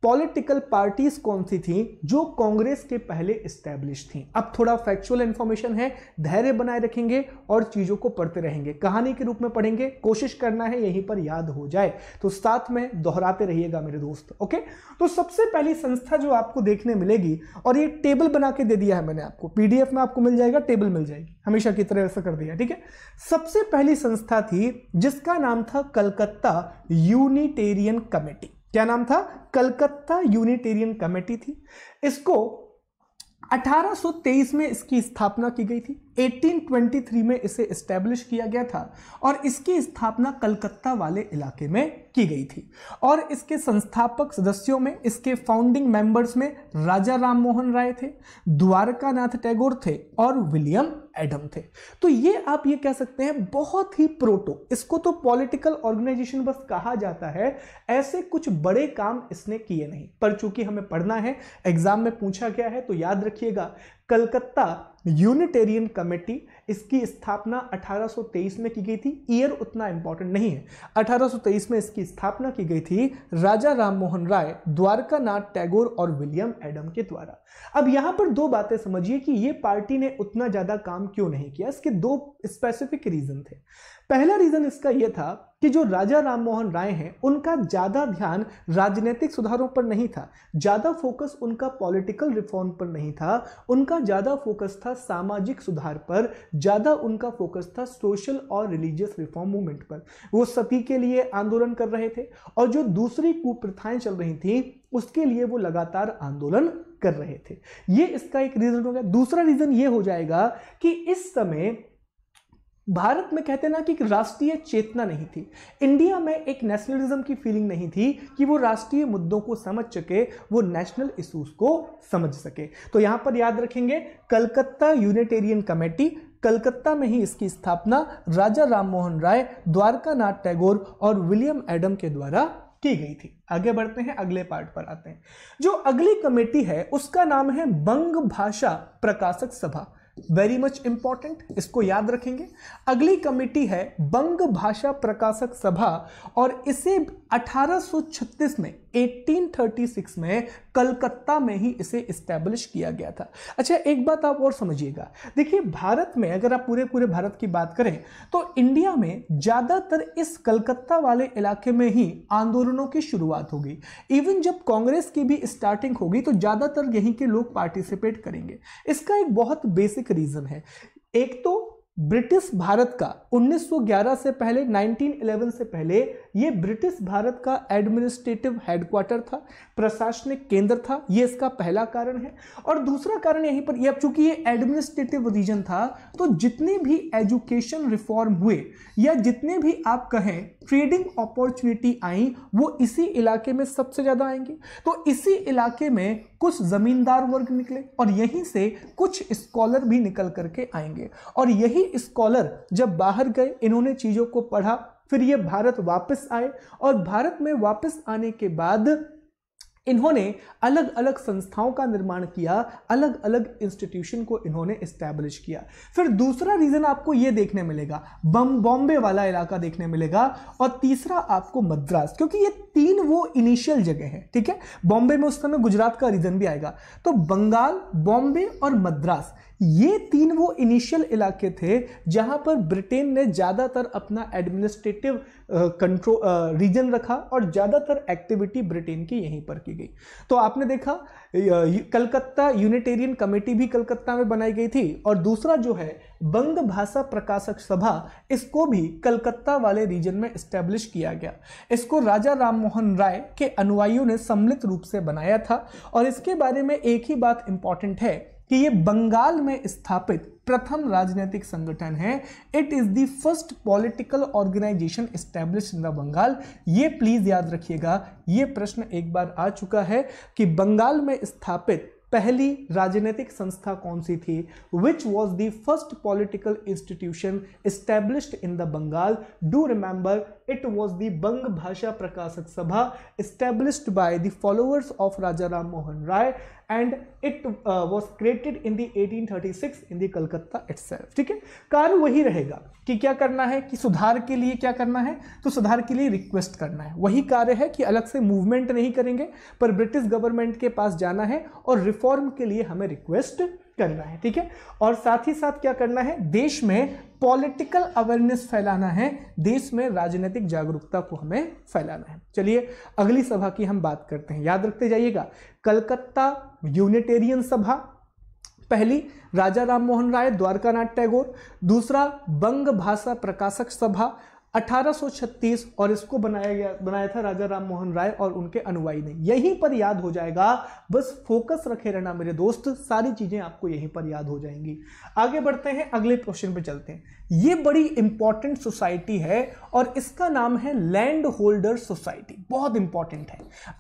पॉलिटिकल पार्टीज कौन सी थी जो कांग्रेस के पहले इस्टेब्लिश थी अब थोड़ा फैक्चुअल इन्फॉर्मेशन है धैर्य बनाए रखेंगे और चीजों को पढ़ते रहेंगे कहानी के रूप में पढ़ेंगे कोशिश करना है यहीं पर याद हो जाए तो साथ में दोहराते रहिएगा मेरे दोस्त ओके तो सबसे पहली संस्था जो आपको देखने मिलेगी और ये टेबल बना के दे दिया है मैंने आपको पी में आपको मिल जाएगा टेबल मिल जाएगी हमेशा की तरह ऐसा कर दिया ठीक है सबसे पहली संस्था थी जिसका नाम था कलकत्ता यूनिटेरियन कमेटी क्या नाम था कलकत्ता यूनिटेरियन कमेटी थी इसको 1823 में इसकी स्थापना की गई थी 1823 में इसे इस्टेब्लिश किया गया था और इसकी स्थापना कलकत्ता वाले इलाके में की गई थी और इसके संस्थापक सदस्यों में इसके फाउंडिंग मेंबर्स में राजा राम मोहन राय थे द्वारका नाथ टैगोर थे और विलियम एडम थे तो ये आप ये कह सकते हैं बहुत ही प्रोटो इसको तो पॉलिटिकल ऑर्गेनाइजेशन बस कहा जाता है ऐसे कुछ बड़े काम इसने किए नहीं पर चूंकि हमें पढ़ना है एग्जाम में पूछा गया है तो याद रखिएगा कलकत्ता यूनिटेरियन कमेटी इसकी स्थापना 1823 में की गई थी ईयर उतना इंपॉर्टेंट नहीं है 1823 में इसकी स्थापना की गई थी राजा राम मोहन राय द्वारका नाथ टैगोर और विलियम एडम के द्वारा अब यहां पर दो बातें समझिए कि ये पार्टी ने उतना ज्यादा काम क्यों नहीं किया इसके दो स्पेसिफिक रीजन थे पहला रीजन इसका यह था कि जो राजा राममोहन राय हैं उनका ज़्यादा ध्यान राजनीतिक सुधारों पर नहीं था ज़्यादा फोकस उनका पॉलिटिकल रिफॉर्म पर नहीं था उनका ज़्यादा फोकस था था सामाजिक सुधार पर ज़्यादा उनका फोकस था सोशल और रिलीजियस रिफॉर्म मूवमेंट पर वो सती के लिए आंदोलन कर रहे थे और जो दूसरी कुप्रथाएं चल रही थी उसके लिए वो लगातार आंदोलन कर रहे थे ये इसका एक रीज़न हो गया दूसरा रीज़न ये हो जाएगा कि इस समय भारत में कहते ना कि राष्ट्रीय चेतना नहीं थी इंडिया में एक नेशनलिज्म की फीलिंग नहीं थी कि वो राष्ट्रीय मुद्दों को समझ सके वो नेशनल इशूज को समझ सके तो यहाँ पर याद रखेंगे कलकत्ता यूनिटेरियन कमेटी कलकत्ता में ही इसकी स्थापना राजा राममोहन राय द्वारका नाथ टैगोर और विलियम एडम के द्वारा की गई थी आगे बढ़ते हैं अगले पार्ट पर आते हैं जो अगली कमेटी है उसका नाम है बंग भाषा प्रकाशक सभा वेरी मच इंपॉर्टेंट इसको याद रखेंगे अगली कमेटी है बंग भाषा प्रकाशक सभा और इसे 1836 में 1836 में कलकत्ता में ही इसे इस्टेब्लिश किया गया था अच्छा एक बात आप और समझिएगा देखिए भारत में अगर आप पूरे पूरे भारत की बात करें तो इंडिया में ज़्यादातर इस कलकत्ता वाले इलाके में ही आंदोलनों की शुरुआत होगी इवन जब कांग्रेस की भी स्टार्टिंग होगी तो ज़्यादातर यहीं के लोग पार्टिसिपेट करेंगे इसका एक बहुत बेसिक रीज़न है एक तो ब्रिटिश भारत का 1911 से पहले 1911 से पहले ये ब्रिटिश भारत का एडमिनिस्ट्रेटिव हेडक्वार्टर था प्रशासनिक केंद्र था ये इसका पहला कारण है और दूसरा कारण यहीं पर अब चूंकि ये एडमिनिस्ट्रेटिव रीजन था तो जितने भी एजुकेशन रिफॉर्म हुए या जितने भी आप कहें ट्रेडिंग अपॉर्चुनिटी आई वो इसी इलाके में सबसे ज़्यादा आएंगी तो इसी इलाके में कुछ ज़मींदार वर्ग निकले और यहीं से कुछ स्कॉलर भी निकल करके आएंगे और यही स्कॉलर जब बाहर गए इन्होंने चीज़ों को पढ़ा फिर ये भारत वापस आए और भारत में वापस आने के बाद इन्होंने अलग अलग संस्थाओं का निर्माण किया अलग अलग इंस्टीट्यूशन को इन्होंने इस्टेब्लिश किया फिर दूसरा रीज़न आपको ये देखने मिलेगा बम बॉम्बे वाला इलाका देखने मिलेगा और तीसरा आपको मद्रास क्योंकि ये तीन वो इनिशियल जगह है ठीक है बॉम्बे में उस समय गुजरात का रीज़न भी आएगा तो बंगाल बॉम्बे और मद्रास ये तीन वो इनिशियल इलाके थे जहां पर ब्रिटेन ने ज़्यादातर अपना एडमिनिस्ट्रेटिव कंट्रोल रीजन रखा और ज़्यादातर एक्टिविटी ब्रिटेन की यहीं पर की गई तो आपने देखा कलकत्ता यूनिटेरियन कमेटी भी कलकत्ता में बनाई गई थी और दूसरा जो है बंग भाषा प्रकाशक सभा इसको भी कलकत्ता वाले रीजन में स्टैब्लिश किया गया इसको राजा राममोहन राय के अनुयायियों ने सम्मिलित रूप से बनाया था और इसके बारे में एक ही बात इंपॉर्टेंट है कि ये बंगाल में स्थापित प्रथम राजनीतिक संगठन है it is the first political organisation establish in the Bengal ये प्लीज याद रखिएगा ये प्रश्न एक बार आ चुका है कि बंगाल में स्थापित पहली राजनीतिक संस्था कौन सी थी which was the first political institution established in the Bengal do remember it was the Banga Bhasha Prakashak Sabha established by the followers of Raja Ram Mohan Roy and it was created in the 1836 in the Calcutta it ठीक है कारण वही रहेगा कि क्या करना है कि सुधार के लिए क्या करना है तो सुधार के लिए रिक्वेस्ट करना है वही कार्य है कि अलग से मूवमेंट नहीं करेंगे पर ब्रिटिश गवर्नमेंट के पास जाना है और रिफॉर्म के लिए हमें रिक्वेस्ट करना है ठीक है और साथ ही साथ क्या करना है देश में पॉलिटिकल अवेयरनेस फैलाना है देश में राजनीतिक जागरूकता को हमें फैलाना है चलिए अगली सभा की हम बात करते हैं याद रखते जाइएगा कलकत्ता यूनिटेरियन सभा पहली राजा राम मोहन राय द्वारका नाथ टैगोर दूसरा बंग भाषा प्रकाशक सभा 1836 और इसको बनाया गया बनाया था राजा राम मोहन राय और उनके अनुवाई ने यहीं पर याद हो जाएगा बस फोकस रखे रहना मेरे दोस्त सारी चीजें आपको यहीं पर याद हो जाएंगी आगे बढ़ते हैं अगले क्वेश्चन पे चलते हैं ये बड़ी इंपॉर्टेंट सोसाइटी है और इसका नाम है लैंड होल्डर सोसाइटी बहुत इंपॉर्टेंट है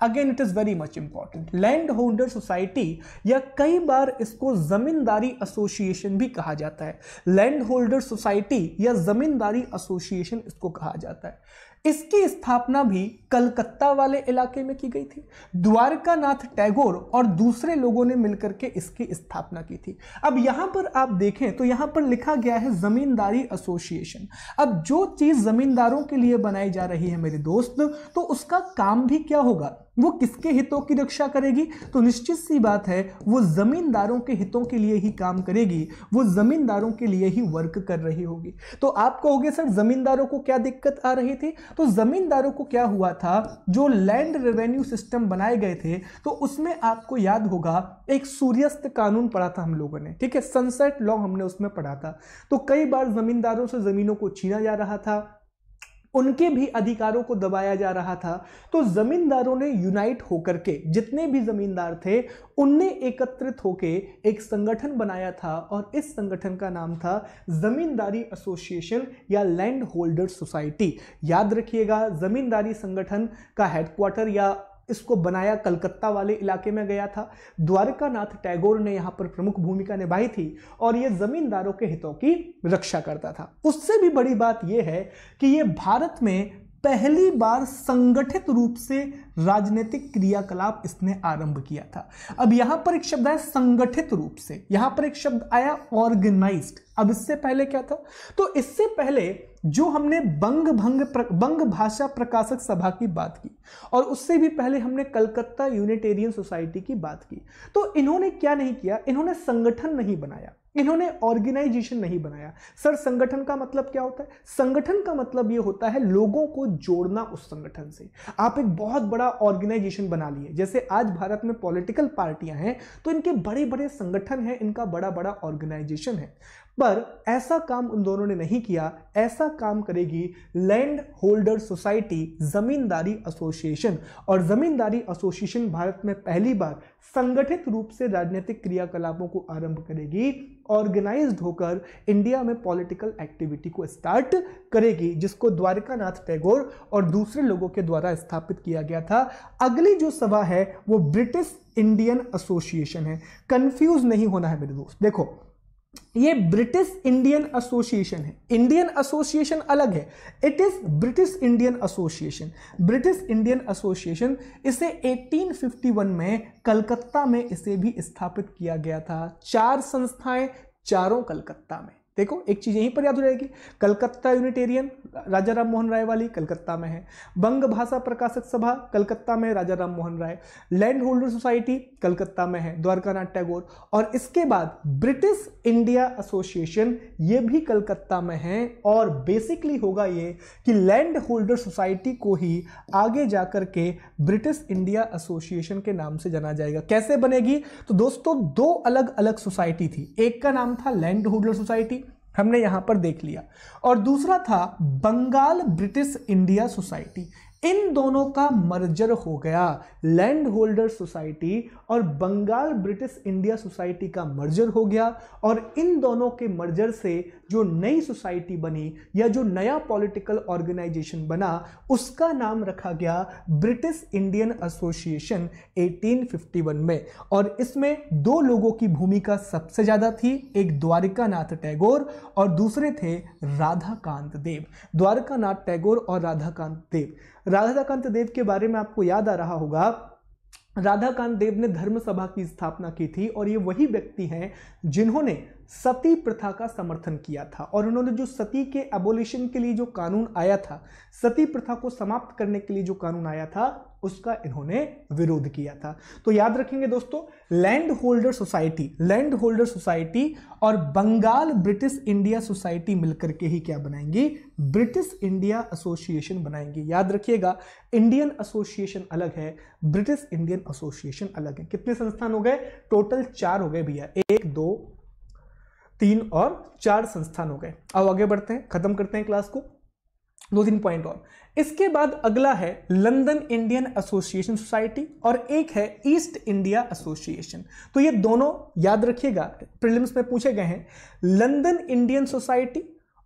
again it is very much important land holder society या कई बार इसको जमींदारी एसोसिएशन भी कहा जाता है लैंड होल्डर सोसाइटी या जमींदारी एसोसिएशन को कहा जाता है इसकी स्थापना भी कलकत्ता वाले इलाके में की गई थी द्वारकानाथ टैगोर और दूसरे लोगों ने मिलकर के इसकी स्थापना की थी अब यहां पर आप देखें तो यहां पर लिखा गया है जमींदारी एसोसिएशन अब जो चीज जमींदारों के लिए बनाई जा रही है मेरे दोस्त तो उसका काम भी क्या होगा वो किसके हितों की रक्षा करेगी तो निश्चित सी बात है वो ज़मींदारों के हितों के लिए ही काम करेगी वो ज़मींदारों के लिए ही वर्क कर रही होगी तो आप कहोगे सर ज़मींदारों को क्या दिक्कत आ रही थी तो ज़मींदारों को क्या हुआ था जो लैंड रेवेन्यू सिस्टम बनाए गए थे तो उसमें आपको याद होगा एक सूर्यास्त कानून पढ़ा था हम लोगों ने ठीक है सनसेट लॉ हमने उसमें पढ़ा था तो कई बार जमींदारों से जमीनों को छीना जा रहा था उनके भी अधिकारों को दबाया जा रहा था तो जमींदारों ने यूनाइट होकर के जितने भी जमींदार थे उनने एकत्रित होकर एक संगठन बनाया था और इस संगठन का नाम था जमींदारी एसोसिएशन या लैंड होल्डर सोसाइटी याद रखिएगा जमींदारी संगठन का हेडक्वार्टर या इसको बनाया कलकत्ता वाले इलाके में गया था द्वारका नाथ टैगोर ने यहाँ पर प्रमुख भूमिका निभाई थी और ये जमींदारों के हितों की रक्षा करता था उससे भी बड़ी बात यह है कि ये भारत में पहली बार संगठित रूप से राजनीतिक क्रियाकलाप इसने आरंभ किया था अब यहां पर एक शब्द आया संगठित रूप से यहां पर एक शब्द आया ऑर्गेनाइज्ड अब इससे पहले क्या था तो इससे पहले जो हमने बंग भंग प्र, बंग भाषा प्रकाशक सभा की बात की और उससे भी पहले हमने कलकत्ता यूनिटेरियन सोसाइटी की बात की तो इन्होंने क्या नहीं किया इन्होंने संगठन नहीं बनाया इन्होंने ऑर्गेनाइजेशन नहीं बनाया सर संगठन का मतलब क्या होता है संगठन का मतलब ये होता है लोगों को जोड़ना उस संगठन से आप एक बहुत बड़ा ऑर्गेनाइजेशन बना लिए जैसे आज भारत में पॉलिटिकल पार्टियां हैं तो इनके बड़े बड़े संगठन हैं इनका बड़ा बड़ा ऑर्गेनाइजेशन है पर ऐसा काम उन दोनों ने नहीं किया ऐसा काम करेगी land holder society Zamindari association और जमींदारी एसोसिएशन भारत में पहली बार संगठित रूप से राजनीतिक क्रियाकलापों को आरंभ करेगी ऑर्गेनाइज्ड होकर इंडिया में पॉलिटिकल एक्टिविटी को स्टार्ट करेगी जिसको द्वारिकानाथ टैगोर और दूसरे लोगों के द्वारा स्थापित किया गया था अगली जो सभा है वो ब्रिटिश इंडियन एसोसिएशन है कंफ्यूज नहीं होना है मेरे दोस्त देखो ये ब्रिटिश इंडियन एसोसिएशन है इंडियन एसोसिएशन अलग है it is British Indian association British Indian association इसे 1851 में कलकत्ता में इसे भी स्थापित किया गया था चार संस्थाएं चारों कलकत्ता में देखो एक चीज़ यहीं पर याद हो जाएगी कलकत्ता यूनिटेरियन राजा राम मोहन राय वाली कलकत्ता में है बंग भाषा प्रकाशक सभा कलकत्ता में Raja Ram Mohan Roy land holder society Calcutta में है द्वारका नाथ टैगोर और इसके बाद ब्रिटिश इंडिया एसोसिएशन ये भी कलकत्ता में है और बेसिकली होगा ये कि लैंड होल्डर सोसाइटी को ही आगे जा के ब्रिटिश इंडिया एसोसिएशन के नाम से जाना जाएगा कैसे बनेगी तो दोस्तों दो अलग अलग सोसाइटी थी एक का नाम था लैंड होल्डर सोसाइटी हमने यहां पर देख लिया और दूसरा था बंगाल ब्रिटिश इंडिया सोसाइटी इन दोनों का मर्जर हो गया लैंड होल्डर सोसाइटी और बंगाल ब्रिटिश इंडिया सोसाइटी का मर्जर हो गया और इन दोनों के मर्जर से जो नई सोसाइटी बनी या जो नया पॉलिटिकल ऑर्गेनाइजेशन बना उसका नाम रखा गया ब्रिटिश इंडियन एसोसिएशन 1851 में और इसमें दो लोगों की भूमिका सबसे ज़्यादा थी एक नाथ टैगोर और दूसरे थे राधाकांत देव नाथ टैगोर और राधाकांत देव राधाकांत देव के बारे में आपको याद आ रहा होगा राधाकांत देव ने धर्म सभा की स्थापना की थी और ये वही व्यक्ति हैं जिन्होंने सती प्रथा का समर्थन किया था और उन्होंने जो सती के एबोलिशन के लिए जो कानून आया था सती प्रथा को समाप्त करने के लिए जो कानून आया था उसका इन्होंने विरोध किया था तो याद रखेंगे दोस्तों land holder society land holder society और बंगाल ब्रिटिश इंडिया सोसाइटी मिलकर के ही क्या बनाएंगी ब्रिटिश इंडिया एसोसिएशन बनाएंगे याद रखिएगा इंडियन एसोसिएशन अलग है ब्रिटिश इंडियन एसोसिएशन अलग है कितने संस्थान हो गए टोटल चार हो गए भैया एक दो तीन और चार संस्थान हो गए अब आगे बढ़ते हैं खत्म करते हैं क्लास को दो तीन पॉइंट और इसके बाद अगला है लंदन इंडियन एसोसिएशन सोसाइटी और एक है ईस्ट इंडिया एसोसिएशन तो ये दोनों याद रखिएगा प्रिलिम्स में पूछे गए हैं लंदन इंडियन सोसाइटी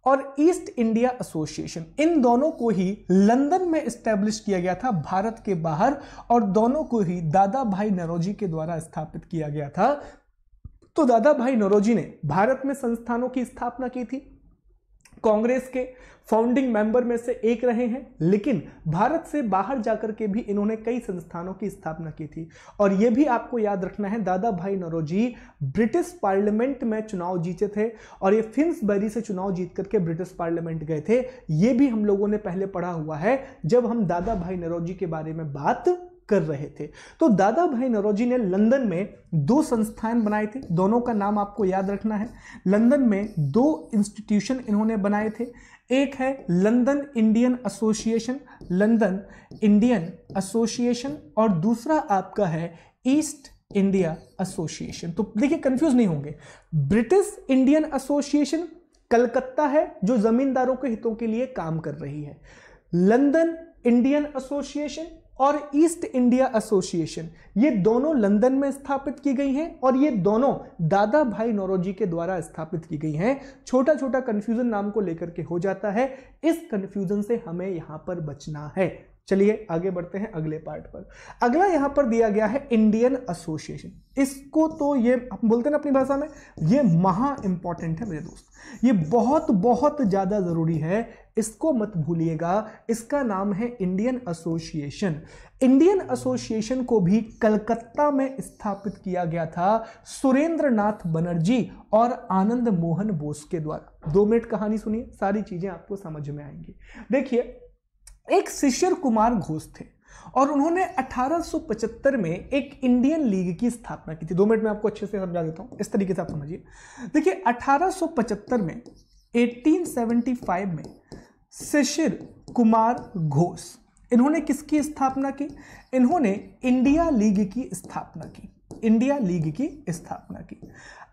और ईस्ट इंडिया एसोसिएशन इन दोनों को ही लंदन में स्टैब्लिश किया गया था भारत के बाहर और दोनों को ही दादा भाई नरोजी के द्वारा स्थापित किया गया था तो दादा भाई नरोजी ने भारत में संस्थानों की स्थापना की थी कांग्रेस के फाउंडिंग मेंबर में से एक रहे हैं लेकिन भारत से बाहर जाकर के भी इन्होंने कई संस्थानों की स्थापना की थी और यह भी आपको याद रखना है दादा भाई नरोजी ब्रिटिश पार्लियामेंट में चुनाव जीते थे और ये फिंसबरी से चुनाव जीत करके ब्रिटिश पार्लियामेंट गए थे ये भी हम लोगों ने पहले पढ़ा हुआ है जब हम दादा भाई नरोजी के बारे में बात कर रहे थे तो दादा भाई नरोजी ने लंदन में दो संस्थान बनाए थे दोनों का नाम आपको याद रखना है लंदन में दो इंस्टीट्यूशन इन्होंने बनाए थे एक है London Indian association London Indian association और दूसरा आपका है ईस्ट इंडिया एसोसिएशन तो देखिए कंफ्यूज नहीं होंगे ब्रिटिश इंडियन एसोसिएशन कलकत्ता है जो जमींदारों के हितों के लिए काम कर रही है लंदन इंडियन एसोसिएशन और ईस्ट इंडिया एसोसिएशन ये दोनों लंदन में स्थापित की गई हैं और ये दोनों दादा भाई नौरोजी के द्वारा स्थापित की गई हैं छोटा छोटा कन्फ्यूजन नाम को लेकर के हो जाता है इस कन्फ्यूजन से हमें यहाँ पर बचना है चलिए आगे बढ़ते हैं अगले पार्ट पर अगला यहां पर दिया गया है इंडियन एसोसिएशन इसको तो ये बोलते हैं ना अपनी भाषा में ये महा इंपॉर्टेंट है मेरे दोस्त ये बहुत बहुत ज़्यादा ज़रूरी है इसको मत भूलिएगा इसका नाम है इंडियन एसोसिएशन इंडियन एसोसिएशन को भी कलकत्ता में स्थापित किया गया था सुरेंद्र नाथ बनर्जी और आनंद मोहन बोस के द्वारा दो मिनट कहानी सुनिए सारी चीज़ें आपको समझ में आएंगी देखिए एक शिशिर कुमार घोष थे और उन्होंने 1875 में एक इंडियन लीग की स्थापना की थी दो मिनट में आपको अच्छे से समझा देता हूँ इस तरीके से आप समझिए देखिए 1875 में 1875 में शिशिर कुमार घोष इन्होंने किसकी स्थापना की इन्होंने इंडिया लीग की स्थापना की इंडिया लीग की स्थापना की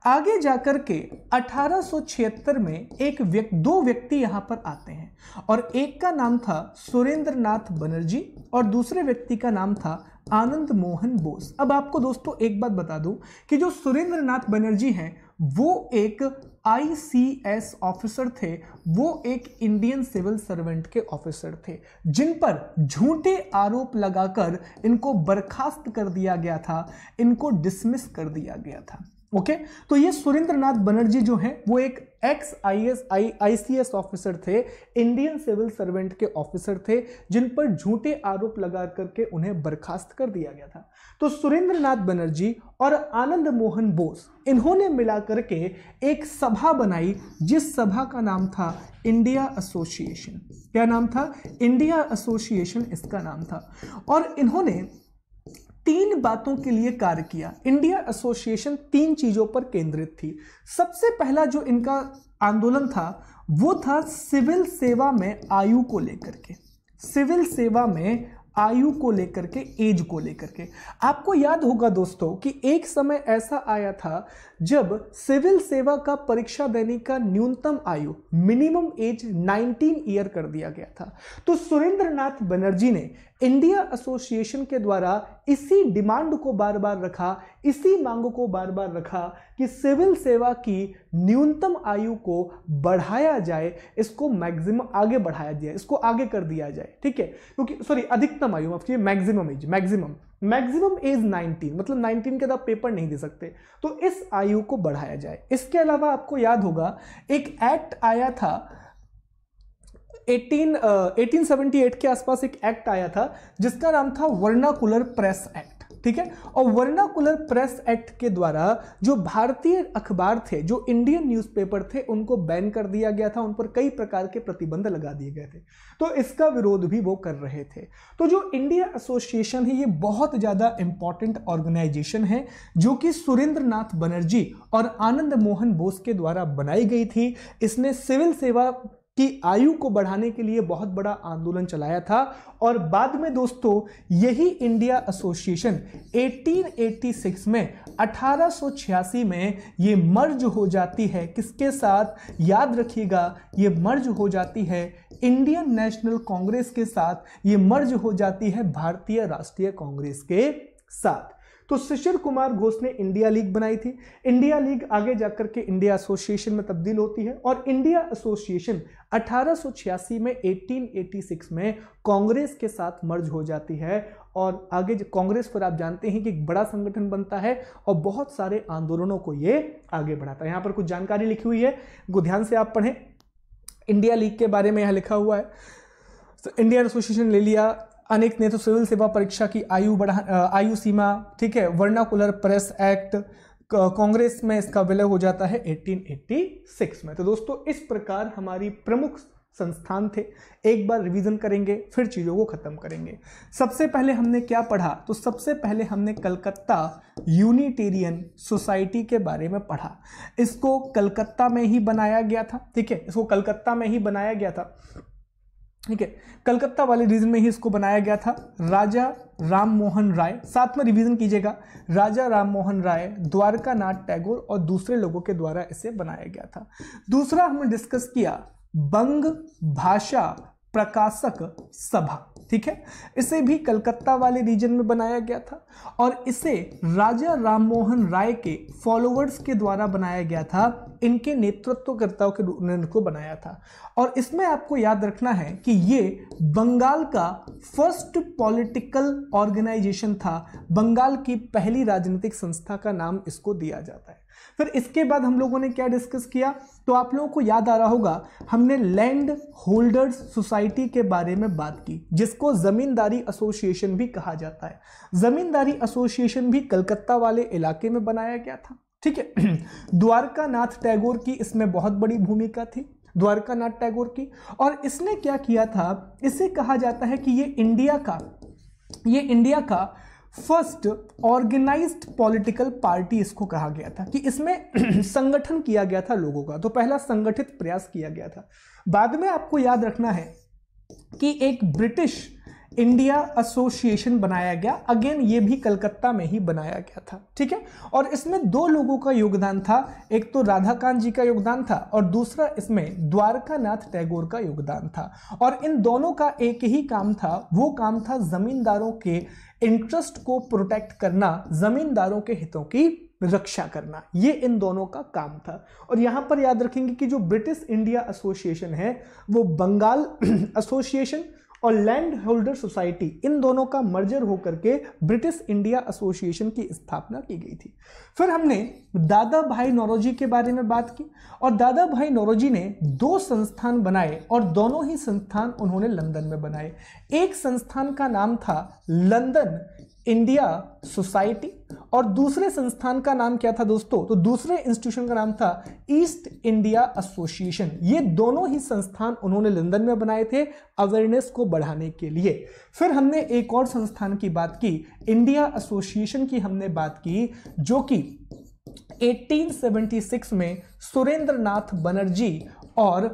आगे जाकर के 1876 में एक व्यक्ति दो व्यक्ति यहाँ पर आते हैं और एक का नाम था सुरेंद्र नाथ बनर्जी और दूसरे व्यक्ति का नाम था आनंद मोहन बोस अब आपको दोस्तों एक बात बता दूं कि जो सुरेंद्र नाथ बनर्जी हैं वो एक आईसीएस ऑफिसर थे वो एक इंडियन सिविल सर्वेंट के ऑफिसर थे जिन पर झूठे आरोप लगाकर इनको बर्खास्त कर दिया गया था इनको डिसमिस कर दिया गया था ओके तो ये सुरेंद्र नाथ बनर्जी जो हैं वो एक ex I S I I C S officer थे इंडियन सिविल सर्वेंट के ऑफिसर थे जिन पर झूठे आरोप लगा करके उन्हें बर्खास्त कर दिया गया था तो सुरेंद्र नाथ बनर्जी और आनंद मोहन बोस इन्होंने मिलाकर के एक सभा बनाई जिस सभा का नाम था इंडिया एसोसिएशन क्या नाम था इंडिया एसोसिएशन इसका नाम था और इन्होंने तीन बातों के लिए कार्य किया इंडिया एसोसिएशन तीन चीजों पर केंद्रित थी सबसे पहला जो इनका आंदोलन था वो था सिविल सेवा में आयु को लेकर के सिविल सेवा में आयु को लेकर के एज को लेकर के आपको याद होगा दोस्तों कि एक समय ऐसा आया था जब सिविल सेवा का परीक्षा देने का न्यूनतम आयु मिनिमम एज 19 ईयर कर दिया गया था तो सुरेंद्र नाथ बनर्जी ने इंडिया एसोसिएशन के द्वारा इसी डिमांड को बार बार रखा इसी मांग को बार बार रखा कि सिविल सेवा की न्यूनतम आयु को बढ़ाया जाए इसको मैक्सिमम आगे बढ़ाया जाए इसको आगे कर दिया जाए ठीक है क्योंकि सॉरी अधिकतम आयु माफ चाहिए maximum age maximum maximum age 19 मतलब 19 के तो आप पेपर नहीं दे सकते तो इस आयु को बढ़ाया जाए इसके अलावा आपको याद होगा एक एक्ट आया था एटीन एटीन 1878 एट के आसपास एक एक्ट आया था जिसका नाम था वर्नाकुलर प्रेस एक्ट ठीक है और वर्नाकुलर प्रेस एक्ट के द्वारा जो भारतीय अखबार थे जो इंडियन न्यूज़पेपर थे उनको बैन कर दिया गया था उन पर कई प्रकार के प्रतिबंध लगा दिए गए थे तो इसका विरोध भी वो कर रहे थे तो जो इंडिया एसोसिएशन है ये बहुत ज़्यादा इंपॉर्टेंट ऑर्गेनाइजेशन है जो कि सुरेंद्र नाथ बनर्जी और आनंद मोहन बोस के द्वारा बनाई गई थी इसने सिविल सेवा की आयु को बढ़ाने के लिए बहुत बड़ा आंदोलन चलाया था और बाद में दोस्तों यही इंडिया एसोसिएशन 1886 में 1886 में ये मर्ज हो जाती है किसके साथ याद रखिएगा ये मर्ज हो जाती है इंडियन नेशनल कांग्रेस के साथ ये मर्ज हो जाती है भारतीय राष्ट्रीय कांग्रेस के साथ तो शिशिर कुमार घोष ने इंडिया लीग बनाई थी इंडिया लीग आगे जाकर के इंडिया एसोसिएशन में तब्दील होती है और इंडिया एसोसिएशन 1886 में 1886 में कांग्रेस के साथ मर्ज हो जाती है और आगे कांग्रेस पर आप जानते हैं कि एक बड़ा संगठन बनता है और बहुत सारे आंदोलनों को ये आगे बढ़ाता है यहाँ पर कुछ जानकारी लिखी हुई है ध्यान से आप पढ़ें इंडिया लीग के बारे में यहाँ लिखा हुआ है तो इंडियन एसोसिएशन ले लिया अनेक ने तो सिविल सेवा परीक्षा की आयु बढ़ा आयु सीमा ठीक है वर्नाकुलर प्रेस एक्ट कांग्रेस में इसका विलय हो जाता है 1886 में तो दोस्तों इस प्रकार हमारी प्रमुख संस्थान थे एक बार रिवीजन करेंगे फिर चीज़ों को ख़त्म करेंगे सबसे पहले हमने क्या पढ़ा तो सबसे पहले हमने कलकत्ता यूनिटेरियन सोसाइटी के बारे में पढ़ा इसको कलकत्ता में ही बनाया गया था ठीक है इसको कलकत्ता में ही बनाया गया था ठीक है कलकत्ता वाले रीजन में ही इसको बनाया गया था राजा राम मोहन राय साथ में रिवीजन कीजिएगा राजा राम मोहन राय द्वारका नाथ टैगोर और दूसरे लोगों के द्वारा इसे बनाया गया था दूसरा हमने डिस्कस किया बंग भाषा प्रकाशक सभा ठीक है इसे भी कलकत्ता वाले रीजन में बनाया गया था और इसे राजा राममोहन राय के फॉलोअर्स के द्वारा बनाया गया था इनके नेतृत्वकर्ताओं के को बनाया था और इसमें आपको याद रखना है कि ये बंगाल का फर्स्ट पॉलिटिकल ऑर्गेनाइजेशन था बंगाल की पहली राजनीतिक संस्था का नाम इसको दिया जाता है फिर इसके बाद हम लोगों ने क्या डिस्कस किया तो आप लोगों को याद आ रहा होगा हमने लैंड होल्डर्स सोसाइटी के बारे में बात की जिसको ज़मींदारी एसोसिएशन भी कहा जाता है ज़मींदारी एसोसिएशन भी कलकत्ता वाले इलाके में बनाया गया था ठीक है [clears throat] द्वारका नाथ टैगोर की इसमें बहुत बड़ी भूमिका थी द्वारका नाथ टैगोर की और इसने क्या किया था इसे कहा जाता है कि ये इंडिया का ये इंडिया का फर्स्ट ऑर्गेनाइज्ड पॉलिटिकल पार्टी इसको कहा गया था कि इसमें [clears throat] संगठन किया गया था लोगों का तो पहला संगठित प्रयास किया गया था बाद में आपको याद रखना है कि एक ब्रिटिश इंडिया एसोसिएशन बनाया गया अगेन ये भी कलकत्ता में ही बनाया गया था ठीक है और इसमें दो लोगों का योगदान था एक तो राधाकांत जी का योगदान था और दूसरा इसमें द्वारकानाथ टैगोर का योगदान था और इन दोनों का एक ही काम था वो काम था जमींदारों के इंटरेस्ट को प्रोटेक्ट करना जमींदारों के हितों की रक्षा करना ये इन दोनों का काम था और यहाँ पर याद रखेंगे कि जो ब्रिटिश इंडिया एसोसिएशन है वो बंगाल एसोसिएशन [clears throat] और लैंड होल्डर सोसाइटी इन दोनों का मर्जर होकर के ब्रिटिश इंडिया एसोसिएशन की स्थापना की गई थी फिर हमने दादा भाई नौरोजी के बारे में बात की और दादा भाई नौरोजी ने दो संस्थान बनाए और दोनों ही संस्थान उन्होंने लंदन में बनाए एक संस्थान का नाम था लंदन इंडिया सोसाइटी और दूसरे संस्थान का नाम क्या था दोस्तों तो दूसरे इंस्टीट्यूशन का नाम था ईस्ट इंडिया एसोसिएशन ये दोनों ही संस्थान उन्होंने लंदन में बनाए थे अवेयरनेस को बढ़ाने के लिए फिर हमने एक और संस्थान की बात की इंडिया एसोसिएशन की हमने बात की जो कि 1876 में सुरेंद्रनाथ बनर्जी और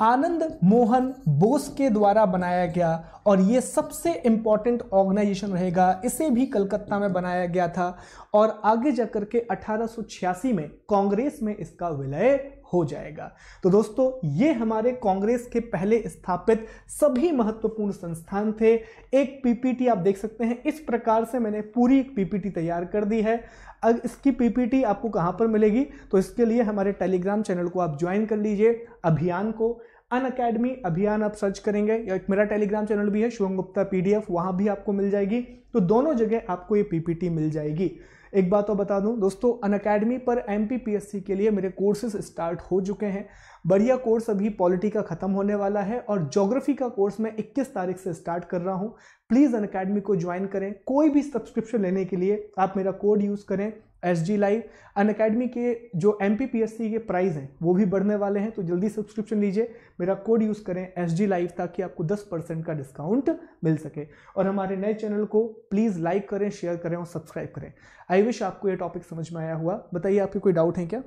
आनंद मोहन बोस के द्वारा बनाया गया और ये सबसे इम्पॉर्टेंट ऑर्गेनाइजेशन रहेगा इसे भी कलकत्ता में बनाया गया था और आगे जाकर के 1886 में कांग्रेस में इसका विलय हो जाएगा तो दोस्तों ये हमारे कांग्रेस के पहले स्थापित सभी महत्वपूर्ण संस्थान थे एक पीपीटी आप देख सकते हैं इस प्रकार से मैंने पूरी एक पीपीटी तैयार कर दी है अब इसकी पीपीटी आपको कहाँ पर मिलेगी तो इसके लिए हमारे टेलीग्राम चैनल को आप ज्वाइन कर लीजिए अभियान को अन अकेडमी अभियान आप सर्च करेंगे या एक मेरा टेलीग्राम चैनल भी है शुभम गुप्ता पीडीएफ वहां भी आपको मिल जाएगी तो दोनों जगह आपको ये पीपीटी मिल जाएगी एक बात और बता दूं दोस्तों अन अकेडमी पर एम के लिए मेरे कोर्सेज स्टार्ट हो चुके हैं बढ़िया कोर्स अभी पॉलिटी का ख़त्म होने वाला है और जोग्राफी का कोर्स मैं 21 तारीख से स्टार्ट कर रहा हूँ प्लीज़ अन अकेडमी को ज्वाइन करें कोई भी सब्सक्रिप्शन लेने के लिए आप मेरा कोड यूज़ करें S G live Unacademy के जो M P P S C के प्राइज़ हैं वो भी बढ़ने वाले हैं तो जल्दी सब्सक्रिप्शन लीजिए मेरा कोड यूज़ करें एस जी लाइव ताकि आपको दस परसेंट का डिस्काउंट मिल सके और हमारे नए चैनल को प्लीज़ लाइक करें शेयर करें और सब्सक्राइब करें आई विश आपको ये टॉपिक समझ में आया हुआ बताइए आपके कोई डाउट है क्या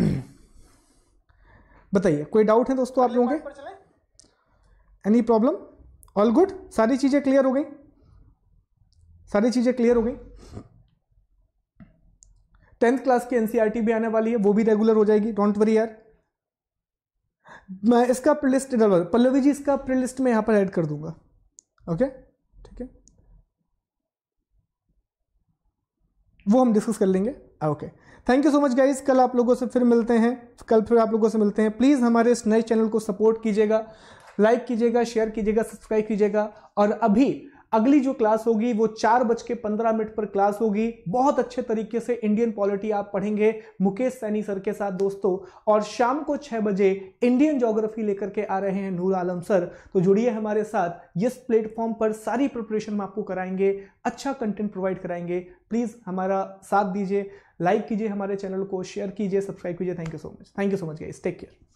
[clears throat] बताइए कोई डाउट है दोस्तों आप लोगों के एनी प्रॉब्लम ऑल गुड सारी चीज़ें क्लियर हो गई सारी चीज़ें क्लियर हो गई टेंथ क्लास की एनसीईआरटी e भी आने वाली है वो भी रेगुलर हो जाएगी डोंट वरी यार मैं इसका प्रिलिस्ट डर पल्लवी जी इसका प्ले लिस्ट में यहां पर ऐड कर दूंगा ओके ठीक है वो हम डिस्कस कर लेंगे okay thank you so much guys कल आप लोगों से फिर मिलते हैं कल फिर आप लोगों से मिलते हैं प्लीज़ हमारे इस नए चैनल को सपोर्ट कीजिएगा लाइक कीजिएगा शेयर कीजिएगा सब्सक्राइब कीजिएगा और अभी अगली जो क्लास होगी वो चार बज के पंद्रह मिनट पर क्लास होगी बहुत अच्छे तरीके से इंडियन पॉलिटी आप पढ़ेंगे मुकेश सैनी सर के साथ दोस्तों और शाम को छह बजे इंडियन जोग्राफी लेकर के आ रहे हैं नूर आलम सर तो जुड़िए हमारे साथ इस प्लेटफॉर्म पर सारी प्रिपरेशन हम आपको कराएंगे अच्छा कंटेंट प्रोवाइड कराएंगे प्लीज़ हमारा साथ दीजिए लाइक कीजिए हमारे चैनल को शेयर कीजिए सब्सक्राइब कीजिए thank you so much thank you so much guys take care